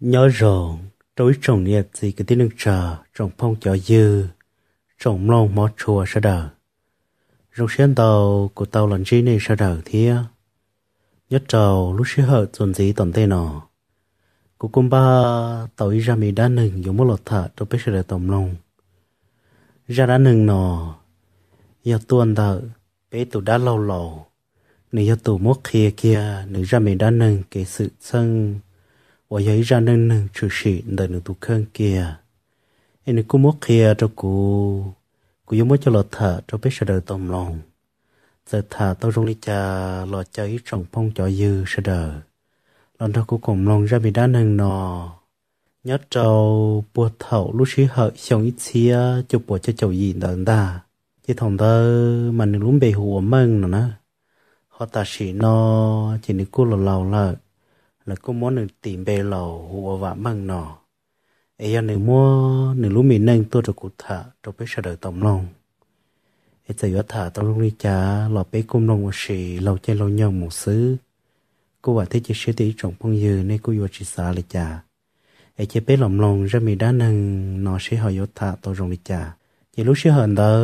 nhớ rộn trối trồng nghiệp gì cái tiếng nước trà trồng phong chó dư trồng lông mó chùa sa đờ rồng xuyên tàu của tàu lần chi này sa đờ thía nhất trầu lúc xưa hợp chuẩn gì tổn tê nọ của cung ba tàu ra mì đá nừng giống một lọt thả tôi biết sẽ tổng lông ra đá nừng nọ giờ tuần tờ bé tụ đá lâu lâu nếu giờ tụ mốt kia kia nếu ra mì đá nừng cái sự sân 我有一张能能出事，那能都看见。哎，你估摸看这个，估有么叫了他，这被谁的动 lòng？giờ thả tao rung đi cha lọ chơi trọng phong cho dư sẽ đờ lần đó cuối cùng lòng ra bị đá nâng nò nhớ trâu bùa thẩu lúc xí hợi xong ít xía chụp bùa cho cháu gì đợn ta chỉ thòng tơ mà nâng lúng bề hùa mâng nữa nè họ ta sĩ nó chỉ nâng cô lò lò lợn là có món nửa tìm bề lầu hùa vả măng nọ ấy anh nửa mua nửa lúa mì nâng tôi được cụ thả cho bé sợ đợi tổng lòng ấy giờ yếu thả tao lúc đi cha lọ bé cũng lòng một xì lâu chơi lâu nhau một xứ cô bảo thế chỉ sẽ tí trọng phong dư nên cô vừa chỉ xa lại cha ấy chơi bé lòng lòng ra mì đã nâng nó sẽ hỏi yết thả tôi rồng đi cha chỉ lúc sẽ hờn đó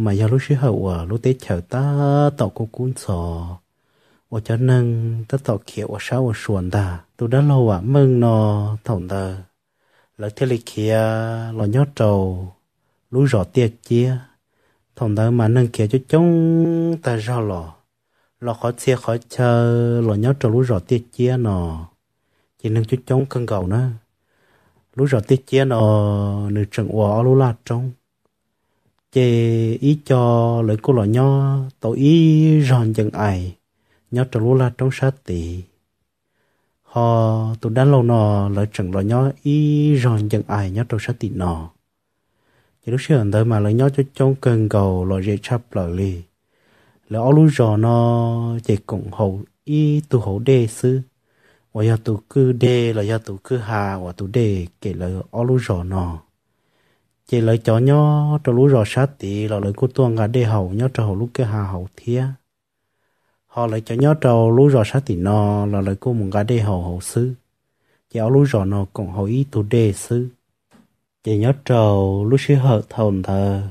mà giờ lúc sẽ hậu à lúc tết chờ ta tao cô cuốn sò 我จะนั่งตัดต่อเขียวเช้าชวนตาตัวด้านเราอ่ะมึงนอถ่องตาแล้วเทเลเคียเรายอดโจรู้รอเตี้ยเจียถ่องตามานั่งเขียวจะจงตาเราหล่อเราขอเสียขอเชอเรายอดโจรู้รอเตี้ยเจียนอ chỉ nâng chút chống cân cầu nữa lúc rồi tiết chia nó nửa trận quả lũ lạt trong chê ý cho lời cô lọ nho tổ ý ròn chân ai nhớ trở lúa là trâu sát tỷ họ tụi đàn lâu nọ lại chẳng lo nhớ y ròn chẳng ai nhớ trâu sát tỷ nọ chỉ lúc xưa tới mà lại nhớ cho trong cần cầu lo dễ chấp lời lì là ở lú rò nó chỉ cũng hậu y tụ hậu đề sư và do tụ cứ đề là do tụ cứ hà và tụ đề kể là ở lú rò nó chỉ lời chó nhớ cho lúc rò sát tỷ là lời cô tuông gà đê hậu nhớ cho hậu lúc cái hà hậu thiếc họ lại cho nhau trâu lú rò sát thì nó là lời cô muốn gái đê hồ hồ sư chỉ lú rò nó cũng hồ ý tu đê sư chỉ nhau trâu lú sư hợp thồn thờ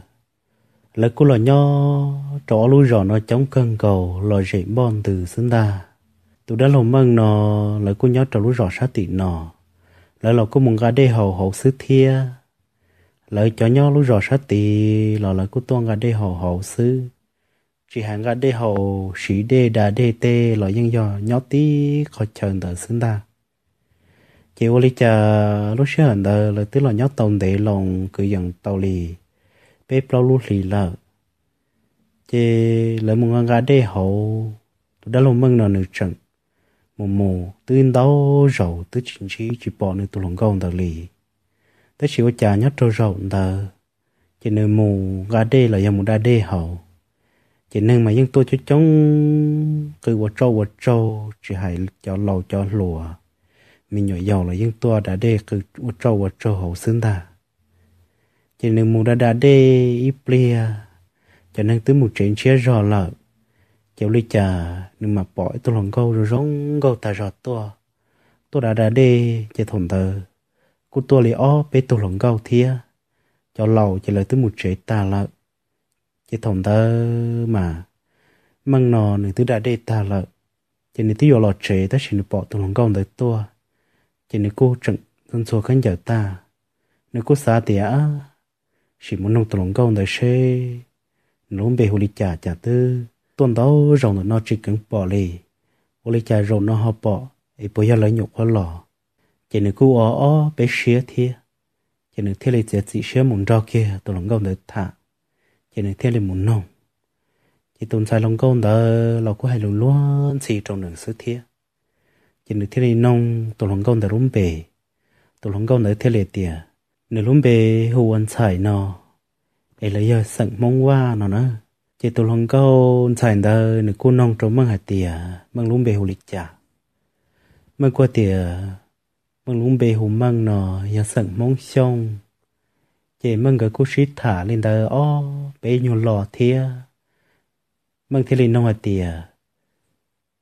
lời cô là nho trâu lú rò nó chống cân cầu lời dễ bon từ xứng ta tu đã lòng mừng nó lời cô nhau trâu lú rò sát thì nó lời là cô muốn gái đê hồ hồ sư thia lời cho nhau lú rò sát thì là lời cô tuân gái đê hồ hồ sư chỉ hàng ra đê hậu sĩ đê đà đê tê loại dân dò nhó tí khó chờ tờ xứng ta chỉ vô lý chờ lúc xưa hẳn tờ là tức là nhó tàu để lòng cứ dần tàu lì bếp lâu lúc lì lợ chỉ lấy một ngang ra đê hậu tôi đã lòng mừng nó nữ trận mù mù tư đau rầu tư chính trí chỉ bỏ nữ tụ lòng gông tờ lì tới chỉ có chả nhó trâu rầu tờ chỉ nữ mù ra đê là dòng một đa đê hậu chỉ nên mà dân tôi cho chống cứ quả trâu quả trâu chỉ hay cho lâu cho lùa mình nhỏ giàu là dân tôi đã để cứ quả trâu quả trâu hậu xứng ta chỉ nên mù đã đã để ít plea cho nên tới một chuyện chia rõ là cháu lý trà nhưng mà bỏ tôi lòng câu rồi rong câu ta rõ tôi tôi đã đã để cho thổn tờ của tôi lý ó bê tôi lòng câu thia cho lâu chỉ lời tới một chuyện ta là chỉ thòng thơ mà măng nò nữa thứ đã để ta là chỉ nữa thứ lo chế ta chỉ nữa bỏ tụi lòng công tới tua chỉ nữa cô trận dân số khán giả ta nữa cô xa tía chỉ muốn nông tụi lòng công tới xe nó bề hồ lý trả trả tư tuần đó rồng nó chỉ cần bỏ lì hồ lý trả rồng nó họ bỏ ấy bây giờ lấy nhục hoa lọ chỉ nữa cô ó ó bé xía thia chỉ nữa thế lấy chỉ xía mùng rau kia tụi lòng công tới thả chỉ nên thiết lên muốn nông chỉ tồn tại lòng câu đó là có hai lòng luôn chỉ trong đường sự thiết chỉ nên thiết lên nông tồn lòng câu đó rung bề tồn lòng câu đó thiết lên tiề nếu rung bề hồ ăn xài nó ấy là giờ sẵn mong qua nó nữa chỉ tồn lòng câu xài đó nếu cô nông trong mang hạt tiề mang rung bề hồ lịch trả mang qua tiề mang rung bề hồ mang nó giờ sẵn mong xong chỉ mừng cái cú sĩ thả lên đời ó bé nhiều lò thia mừng thì lên nông tìa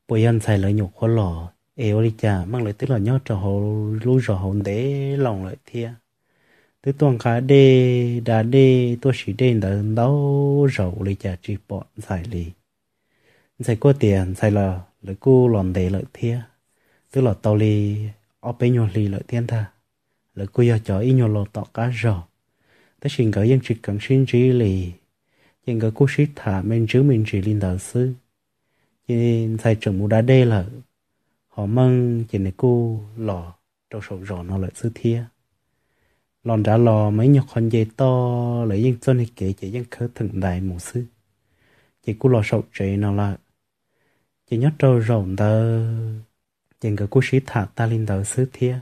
bồi ăn xài lời nhục khó lò eo đi cha, mừng lời tức là nhớ cho hồ lú trò hồ để lòng lại thia tứ toàn cả đê đà đê tôi chỉ đê tờ đâu rầu lấy cha chỉ bọn xài lì xài có tiền xài là lời cú lòn để lợi thia tức là tàu lì ở bên nhiều lì lợi thiên tha lời cú giờ cho ít nhiều lò tọt cá rồi ta xin gỡ dân chỉ cận xin trí lì dân gỡ cố sĩ thả men chứa mình chỉ linh đạo sư dân thầy trưởng mù đã đê là họ mong dân này cô lò trâu sầu rõ nó lại sư thiê, lòn đã lò mấy nhọc con dây to lấy dân chân thì kể chỉ dân khớ thừng đại mù sư chỉ cô lò sầu trị nó là chỉ nhớ trâu rộng tờ dân gỡ cố sĩ thả ta linh đạo sư thiê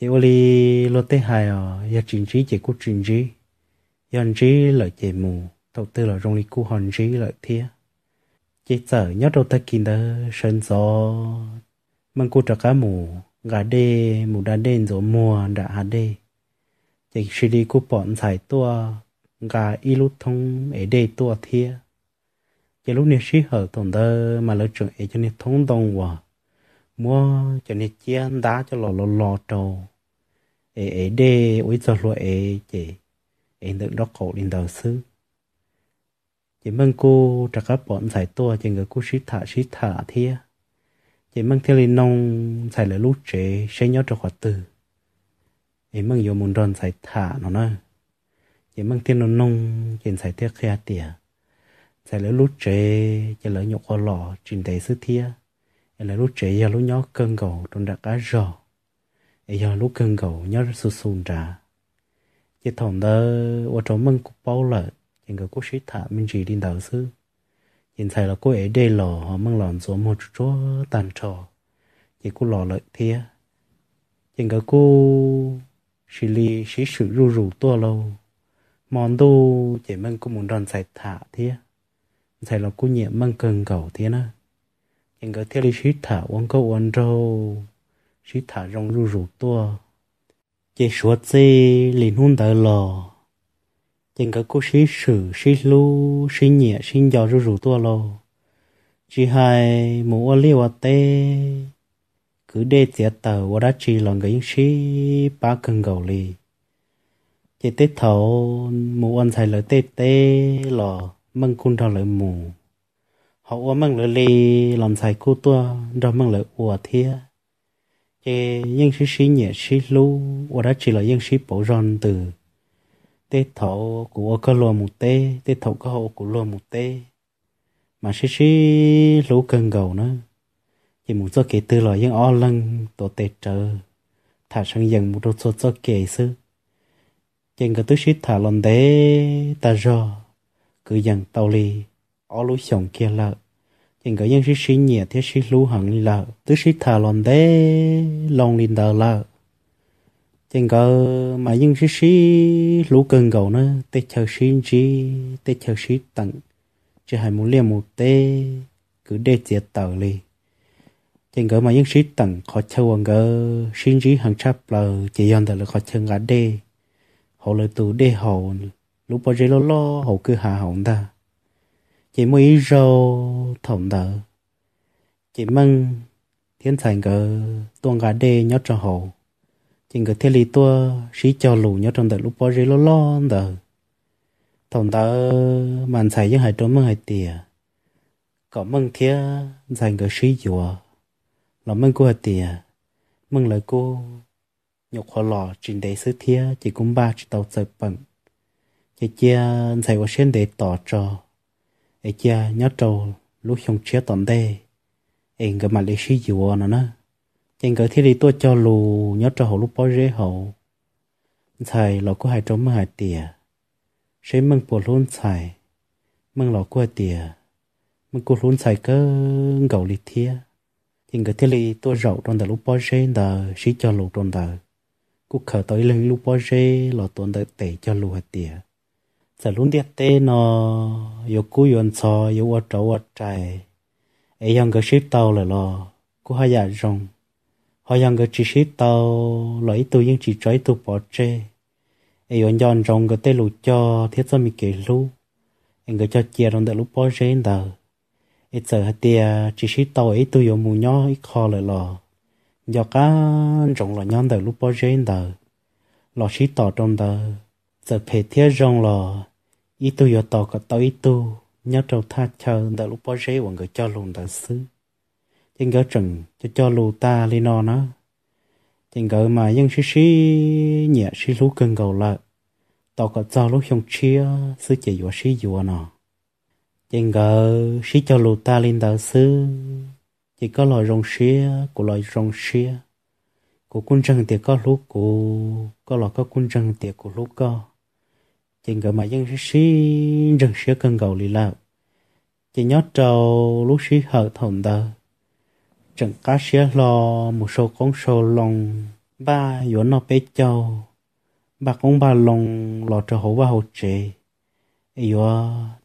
chị ô li lô tê hài ở ya trình trí chị cú trình trí ya trí lợi chị mù đầu tư là rong li cú hòn trí lợi thia chị sợ nhớ đầu ta kinh đó sơn gió mang cú trà cá mù gà đê mù đá đen rồi mùa đã hà đê chị xí đi cú bọn giải tua gà y lút thông ở e đê tua thia chị lúc này xí hở tổng đơ mà lỡ trường ấy cho e nên thông đồng hòa mua cho nên chiên đá cho lò lò lò trầu ế ế đê ôi giờ lò ế chế ế đừng đó cổ đến đầu sư chị mong cô trả các bọn giải tua cho người cô sĩ thả sĩ thả thia chị mong thiên lên nông giải lại lúc chế sẽ nhớ cho khỏi từ ế mong yêu muốn đòn giải thả nó nè chị mong thiên nó nông chỉ giải thiết khe tiệt giải lại lúc chế chỉ lại nhục qua lò trình đầy sư thia là lúc trẻ giờ lúc nhó cơn cầu trong đã cá rò giờ lúc cơn cầu nhớ sù sùn trà chỉ thòng đó ở trong mân cục bao lợ chỉ có cố sĩ thả mình chỉ đi đầu sư hiện tại là cô ấy đây lò họ mừng lòn xuống một chỗ tàn trò chỉ cô lò lợi thia chỉ có cô xử lý sĩ sự rù rù to lâu món đồ chỉ mân cô muốn đòn sạch thả thia thầy là cô nhẹ mân cơn cầu thế nữa anh có thể lý thả uống câu uống râu sĩ thả rong ru rủ tua chỉ suốt gì liền hôn tới lò chẳng có cô sĩ sử sĩ lu sĩ nhẹ sĩ giò ru rủ chỉ hai mũ ở liêu ở tê cứ đê tiệt tờ qua đã chỉ là người sĩ ba cần gầu lì chỉ tết thầu mũ ăn thầy lợi tê tê lò măng cun thầu lợi mù họ uống măng lửa lì làm xài cô tua đó măng lửa ua thia chế nhưng sĩ sĩ nhẹ sĩ lu ua đã chỉ là nhưng sĩ bổ ron từ tê thọ của cơ lùa một tê tê thọ cơ hộ của lùa một tê mà sĩ sĩ lu cần gầu nữa chỉ muốn cho kể từ là những o lăng tổ tê trở thả sang dần một đôi số cho kể sư trên cái tứ sĩ thả lòng đế ta rồi cứ dần tàu lì ở lũ sống kia lợ chừng có những sĩ sĩ nhẹ thế sĩ lũ hận lợ tứ sĩ thà lòng đế lòng linh đờ lợ chừng có mà những sĩ sĩ lũ cần gầu nữa tê chờ sĩ chi tê chờ sĩ tận chỉ hay muốn liền một tê cứ để diệt tờ lì chừng có mà những sĩ tận khó chơi hoàng gờ sĩ chi hàng chắp lờ chỉ yon tờ là khó chơi ngã đê họ lời tù đê hậu lúc bao giờ lo lo họ cứ hạ hậu ta chỉ mới rô thổng đỡ chỉ mừng thiên thành cờ tuôn gà đê nhớ cho hồ chỉ cờ thiên lý tua sĩ cho lù nhớ trong đỡ lúc bỏ rê lô lo đỡ thổng đỡ màn xài những hải trốn mừng hải tìa có mừng thía thành cờ sĩ dùa là mừng của hải tìa mừng lời cô nhục họ lò trình đề sứ thía chỉ cũng ba chỉ tàu sợi bẩn chỉ chia thầy qua xuyên để tỏ cho ai cha nhớ trâu lúc không chia tận đây ai người mặt lấy sĩ dịu nó nữa. chẳng cái thì đi tôi cho lù nhớ trâu hậu lúc bói rễ hậu thầy lọ có hai trống mà hai tiề, sẽ mừng bùa luôn thầy mừng lọ có hai tìa mừng cô luôn thầy cơ gầu lì thiê. chẳng cái thì đi tôi rậu trong đời lúc bói rễ đời sĩ cho lù trong đời cú khởi tới lưng lúc bói rễ lọ tuần đời tệ cho lù hai tiề giờ luôn điệt tê nó yêu cú yon sò yêu ở trâu ở trại ấy yang cái ship tàu là lo cú hai giờ rong hai yang cái chỉ ship tàu lấy tôi những chỉ trái tôi bỏ chê ấy e yon yon rong cái tê lù cho thiết ra mi kể lu anh e cái cho chia rong đợi lúc bỏ chê đờ ấy giờ hai tia chỉ ship tàu ấy e tôi yêu mù nhó ít khó là lo giờ cá rong là nhon đợi lúc bỏ chê đờ lo ship tàu trong đờ giờ phải thiết rong lò ít tu yo tàu có tàu ít tu nhớ trâu tha chờ đợi lúc bao giấy của người cho luôn đợi xứ trên gỡ trần cho cho lù ta lên nó nó trên gỡ mà nhưng xí xí nhẹ xí lú cân gầu lợ tàu có cho lúc không chia xứ chỉ dùa xí dùa nó trên gỡ xí cho lù ta lên đợi xứ chỉ có loài rong xía của loài rong xía của quân trăng thì có lúc của có loài có quân trăng thì của lúc có chừng gọi mà dân sĩ rừng sữa cần cầu lì lao chỉ nhớ trâu lúc sĩ hở thòng tờ chẳng cá sữa lo một số con số lòng ba yếu nó bé châu ba con ba lòng lò trâu hổ ba hậu trệ yếu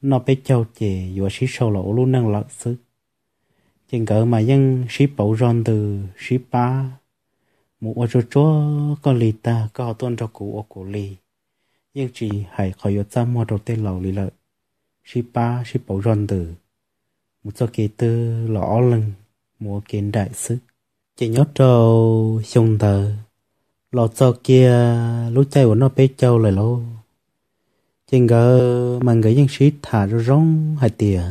nó bé châu chè yếu sĩ sâu lỗ luôn năng lợi sức chừng gọi mà dân sĩ bầu ròn từ sĩ ba một ô chúa có lì ta có tuân cho cụ ô cụ lì nhưng chỉ hãy khỏi yếu ra mua đầu tên lâu lì lợi shi ba shi bảo ròn tử một số kỳ tư lõ lưng mua kiến đại sứ chỉ nhớ trâu xung tờ lọ cho kia lũ chay của nó bé châu lại lâu chừng gờ mà người dân sĩ thả ra rong hai tìa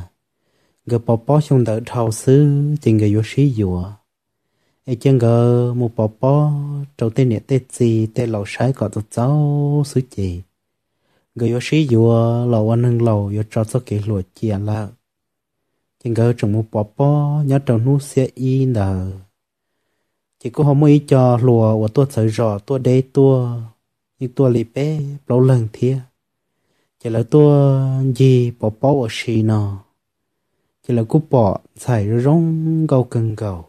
gờ bỏ bỏ xung tờ thầu sứ chừng gờ vô sĩ dùa ai chân gờ một bỏ bỏ trâu tên nhẹ tê gì tê lọ sái cọ tụt cháu sứ chị người yêu sĩ vừa lầu ăn hưng lầu vừa cho số kỷ luật chuyện là chỉ ngờ trong một bó bó nhớ trong nút xe y nở chỉ có hôm ấy cho lùa và tôi sợ rõ tôi đế tôi nhưng tôi lì bé lâu lần thia chỉ là tôi gì bó bó ở xì nọ chỉ là cú bỏ xài rong gầu cần gầu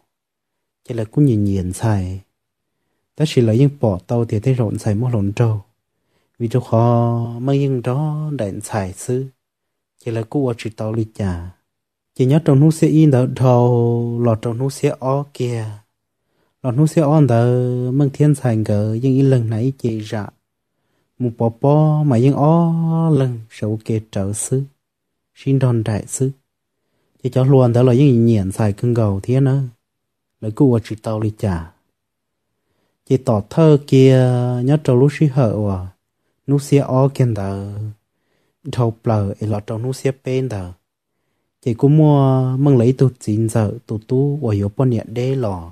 chỉ là cú nhìn nhìn xài ta chỉ là những bỏ tàu thì thấy rộn xài một lộn trâu vì cho họ mang những đó đèn xài sư chỉ là cua chỉ tàu lý trả chỉ nhớ trong nút xe in đó đầu lọt trong nút xe o kìa lọt nút xe on đó mừng thiên sành gờ nhưng in lần này chỉ ra một bò bò mà nhưng o lần sau kia trở sư xin đòn đại sư chỉ cho luôn đó là những nhiễn xài cưng gầu thế lấy là cua chỉ tàu lý trả chỉ tỏ thơ kia nhớ trong lúc sĩ hở chỉ cũng mua măng lấy tụt chín giờ tụt tu ở yếu bọn nhẹ đê lò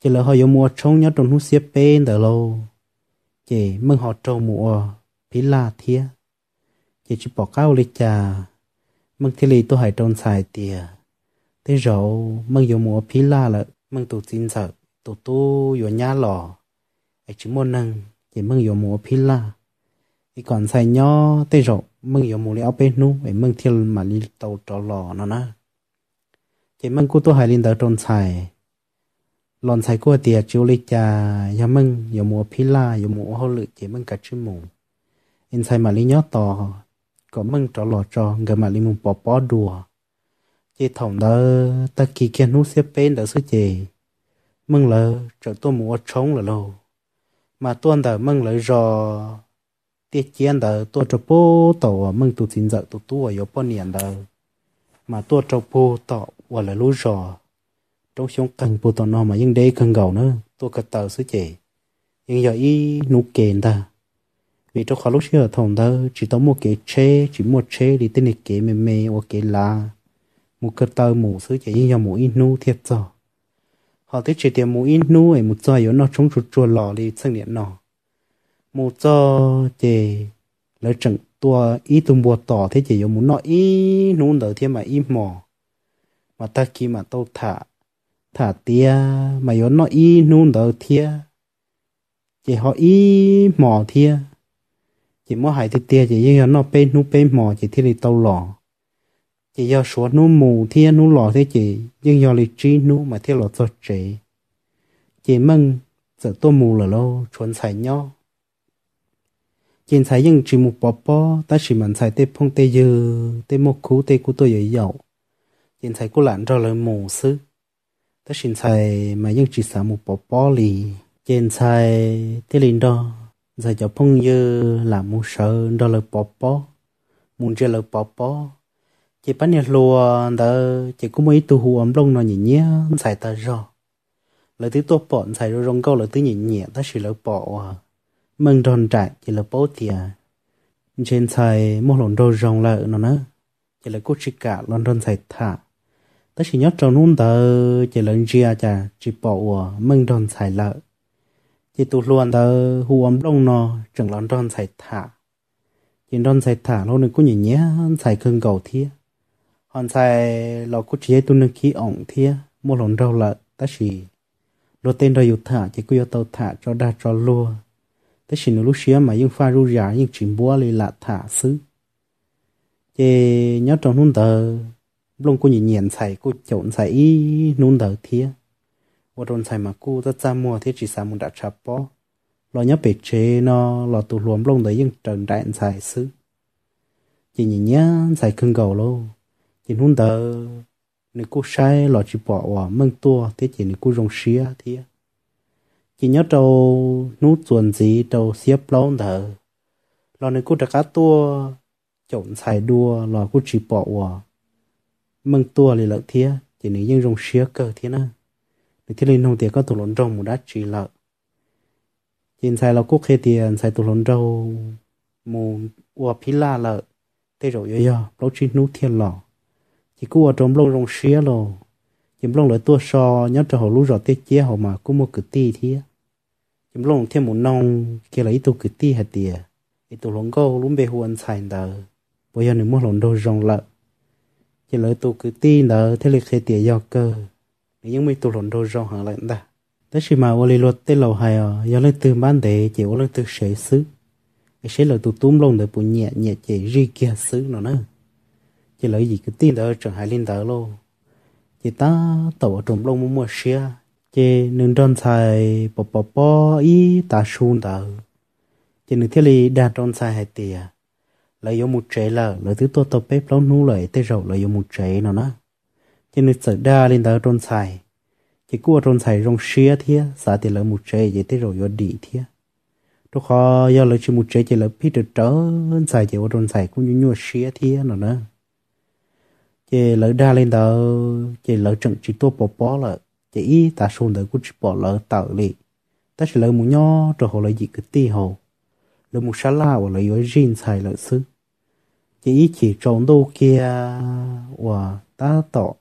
chỉ là họ yếu mua trông nhớ trong hút xếp bên đỡ lâu chỉ măng họ trông mùa phí la thía chỉ chỉ bỏ cao lịch trà măng thì lì tôi hải trong xài tìa thế rồi măng yếu mua phí la là măng tụt chín giờ tụt tu yếu nhá lò ấy chỉ mua năng chỉ mừng yếu mua phí la thì còn xài nhó tê rộ mừng yếu mù lì áo bê nu ấy mừng thiên mà lì tàu trò lò nó na chỉ mừng cô tôi hải linh tờ trôn xài lòn xài cô tiệt chú lì cha nhà mừng yếu mù phi la yếu mù hô lự chỉ mừng cả chữ mù in xài mà lì nhó tò có mừng trò lò trò gần mà lì mù bỏ bỏ đùa chỉ thòng đó ta kỳ kia nu xếp bên đó sư chỉ mừng lờ trở tôi mù ở trống là lâu mà tuôn đờ mừng lờ rò tiết chiến đó tôi cho bố tàu mừng tụ chính dậu tụ tụ ở bao niên đó mà tôi cho bố tàu và là lũ rò trong xuống cần bố tàu nó mà nhưng đây cần gầu nữa tôi cất tàu sứ chỉ nhưng giờ ý nụ kiện ta vì trong khó lúc xưa thằng ta chỉ tao một cái chế chỉ một chế thì tên này kế mềm mềm hoặc kế lá một cất tàu mũ sứ chỉ nhưng giờ mũ in nụ thiệt rồi họ thấy chỉ tiền mũ in nụ ấy một giờ nó trong chuột chuột lò đi sang điện nọ một cho chị lỡ trận tua ý tùng bùa tỏ thế chị chỉ muốn nói ý nôn đỡ thế mà ý mò mà ta khi mà tao thả thả tia mà yếu nói ý nôn đỡ thế chị họ ý mò thế chị mua hại thì tia chỉ yếu nó bên nu bên mò chị thế thì tao lò chị yếu số nu mù thế nu lò thế chị nhưng yếu lịch trí nu mà thế lò cho chị chỉ mừng giờ tôi mù là lâu chuẩn sai nhau hiện tại những chỉ một bó bó ta chỉ mình xài tê phong tê dư tê một cú tê của tôi dễ dậu hiện tại cô lãnh ra lời mù sư ta chỉ xài mà những chỉ xài một bó bó lì hiện tại tê linh đó giờ cho phong dư là mu sợ đó lời bó bó muốn chơi lời bó bó chỉ bán nhà lùa đó chỉ có mấy tu hù ấm lông nó nhỉ nhé xài ta rồi lời thứ tôi bọn xài rồi rong câu lời thứ nhỉ nhẹ ta chỉ lời bỏ à mừng tròn trại chỉ là bố thìa à. trên xài mua lộn đồ rồng lợ nó nữa chỉ là cốt chỉ cả lon đòn xài thả tất chỉ nhất trong nút tờ chỉ là chia chả chỉ bỏ của mừng tròn xài lợ chỉ tụt luôn tờ hu ấm đông nó chẳng lon đòn xài thả chỉ đòn xài thả lâu nữa có nhìn nhé xài cơn cầu thia hòn xài lò cốt chỉ tu nâng khí ổng thia mua lộn đồ lợ tất chỉ lo tên rồi yêu thả chỉ cứ yêu tàu thả cho đa cho lua thế mà những những pha chuyện búa lì thả xứ, nhớ trong nún tờ lông có nhìn nhìn xài cô chọn xài ý nún tờ thía và trong xài mà cô ta ra mua thế chỉ xài một đã chạp bó lo nhớ bể chế nó lo tụ luồng lông đấy những trần đại xài xứ chỉ nhìn nhá xài cưng cầu luôn, chỉ nún tờ nếu cô sai lo chỉ bỏ vào mưng tua thế chỉ nếu cô rong xía thía chỉ nhớ trâu nút chuồn gì trâu xiếp lông thở lo này cô đã cá tua chọn xài đua lo cô chỉ bỏ hòa mừng tua lì lợn thía chỉ nếu dân rong xía cơ thế na nếu thế lên không thì có tụ lộn rong một đá trị lợ chỉ xài lo quốc khê tiền xài tụ lộn rau mù hòa phí la lợ thế rồi yo yo lâu chỉ nút thiên lọ chỉ cô ở trong lâu rong xía rồi chấm lông lại tua so nhóm cho họ lú rõ tiết chế họ mà cũng mua cử ti thì chấm lông thêm một nong kia là ít tu cử ti hạt tiề ít tu lông câu lúng bề huân xài đờ bây giờ nếu mua lông đồ rong lợ chỉ lấy tu cử ti đờ thế lực khi tiề do cơ nhưng mấy tu lông đồ rong hàng lại ta thế khi mà ô lì luật tê lầu hai ở à, do lên từ bán để chỉ ô lấy từ sợi xứ sẽ là tu túm lông để bù nhẹ nhẹ chỉ ri kia xứ nó nữa chỉ lấy gì cứ tin đỡ chẳng hại lên đỡ luôn chị ta tổ trồng lông mua mua xia chị nương tròn xài bò bò bò ý ta xuống tàu chị nương thiết lý đa tròn xài hai tìa lấy yếu một trái là lấy thứ tôi tập bếp lông nú lại tê rầu lấy yếu một chế nó nè chỉ nương sợ đa lên tàu tròn xài chị cua tròn xài rong xia thia xả thì lấy một trái vậy tê rầu yếu đi thia đó khó do lấy chỉ một trái chỉ lấy pít được trở xài chỉ qua tròn xài cũng như nhua xia thia nào nè chị lỡ ra lên đó chị lỡ trận chỉ tua bỏ bỏ là chị ý ta xuống đỡ của chị bỏ lỡ tạo lì ta chỉ lỡ một nho rồi họ lấy gì cái ti hồ lỡ một sá la và lấy gói riêng xài lỡ xứ chị ý chỉ trốn đâu kia và ta tỏ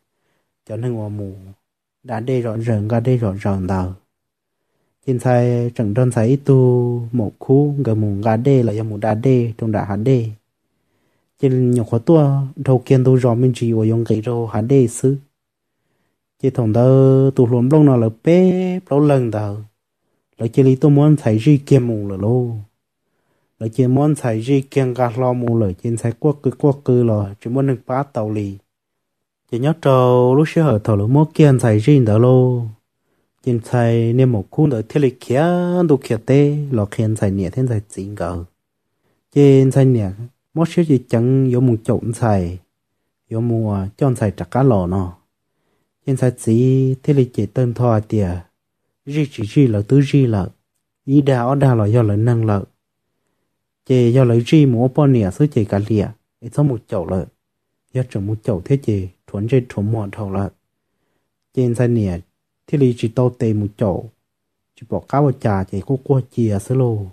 cho nên hòa mù đã đây rõ ràng ra đây rõ ràng đầu trên sai chẳng đơn sai tu một khu gần mù gà đê là do mù đá đê trong đá hà đê chỉ nhiều khó tua đầu kiên tôi rõ mình chỉ ở dùng cái đồ hạt đề sư chỉ thằng đó tụ luôn bông nào là bé lâu lần đó là chỉ lý tôi muốn thấy gì kiên mù là lô là chỉ muốn thấy gì kiên gạt lo mù là chỉ thấy quốc cứ quốc cứ là chỉ muốn được phá tàu lì chỉ nhớ trâu lúc xưa ở thầu lúc mua kiên thấy gì đó lô chỉ thấy nên một khu đợi thiết lịch kia đủ kia tê là kiên thấy nhẹ thiên thấy chính cỡ chỉ thấy nhẹ mỗi xíu gì chẳng yếu mù trộn xài yếu mù à, chọn xài chặt cá lò nó trên xài chỉ thế là chỉ tên thoa tiề gì chỉ gì là tứ gì là ý đa ở đa là do lợi năng lợi chỉ do lợi gì mù bao nè xứ chỉ cả lìa ít số một chậu lợi do chồng một chậu thế chỉ chuẩn trên chuẩn mọi thầu lợi trên xài nè thế là chỉ tô tề một chậu chỉ bỏ cá vào trà chỉ có qua chìa xứ lô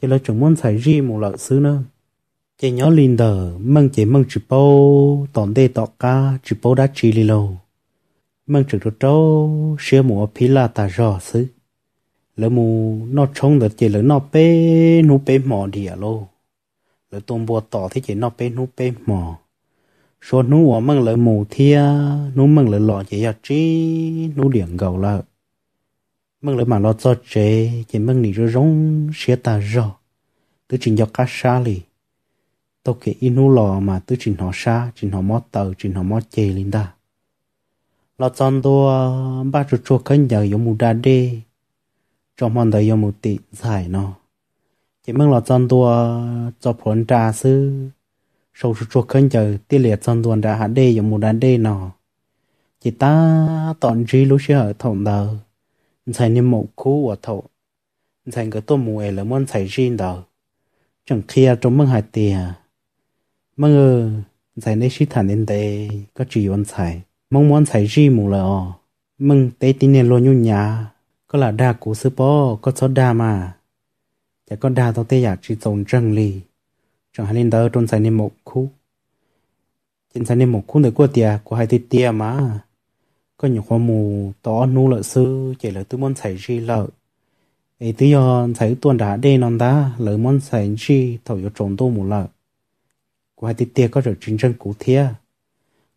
chỉ là chồng muốn xài gì một lợi xứ nữa chị nhỏ linh đờ mừng chị mừng chụp bao tòn đê tọt cá chụp bao đã chỉ đi lâu mừng chụp đồ trâu xe mùa phí là ta rõ xứ lỡ mù nó trông được chị lỡ nó bê nú bê mò đỉa à lô lỡ tôm bùa tỏ thì chị nó bê nú bê mỏ, số nú ở mừng lỡ mù thia nú mừng lỡ lọ chị ya chi nụ điển gầu lợ mừng lỡ mà lo cho chị chị mừng nỉ rồi rong xe ta rõ từ trình cho cá xa lì tôi kể inu lò mà tôi chỉ họ xa chỉ họ mót tờ chỉ họ mót chê lên ta lo chọn đồ ờ, ba chục chục cân giờ yếm mù đa đê trong mòn đời yếm mù tị giải nó chỉ mong lo chọn đồ ờ, cho phun trà sư sầu chục chục cân giờ tiêu liệt chọn đồ đã hạ đê yếm mù đa đê nó chỉ ta tọn trí lúc xưa ở thòng đời thành niệm một cú ở thầu thành cái tôi mù ấy là muốn thành riêng đời chẳng kia à trong mừng hạt tiền mà ngờ giải này sĩ thản nên tệ có chỉ vẫn giải mong muốn giải gì mù là ờ mừng tệ tin nên lo nhu nhà có là đa cú sư bó có số đa mà chả có đa tao tê giả chỉ tồn trăng lì chẳng hạn nên đó trôn giải nên một khu chính giải nên một khu để của tiề của hai tê tiề mà có nhiều khoa mù tỏ nu lợi sư chỉ là tư môn giải gì lợi ấy tự do giải tuần đã đê non ta lợi môn giải gì thầu yo trộn tô mù lợi của hai tí tia có rồi chính chân cũ thia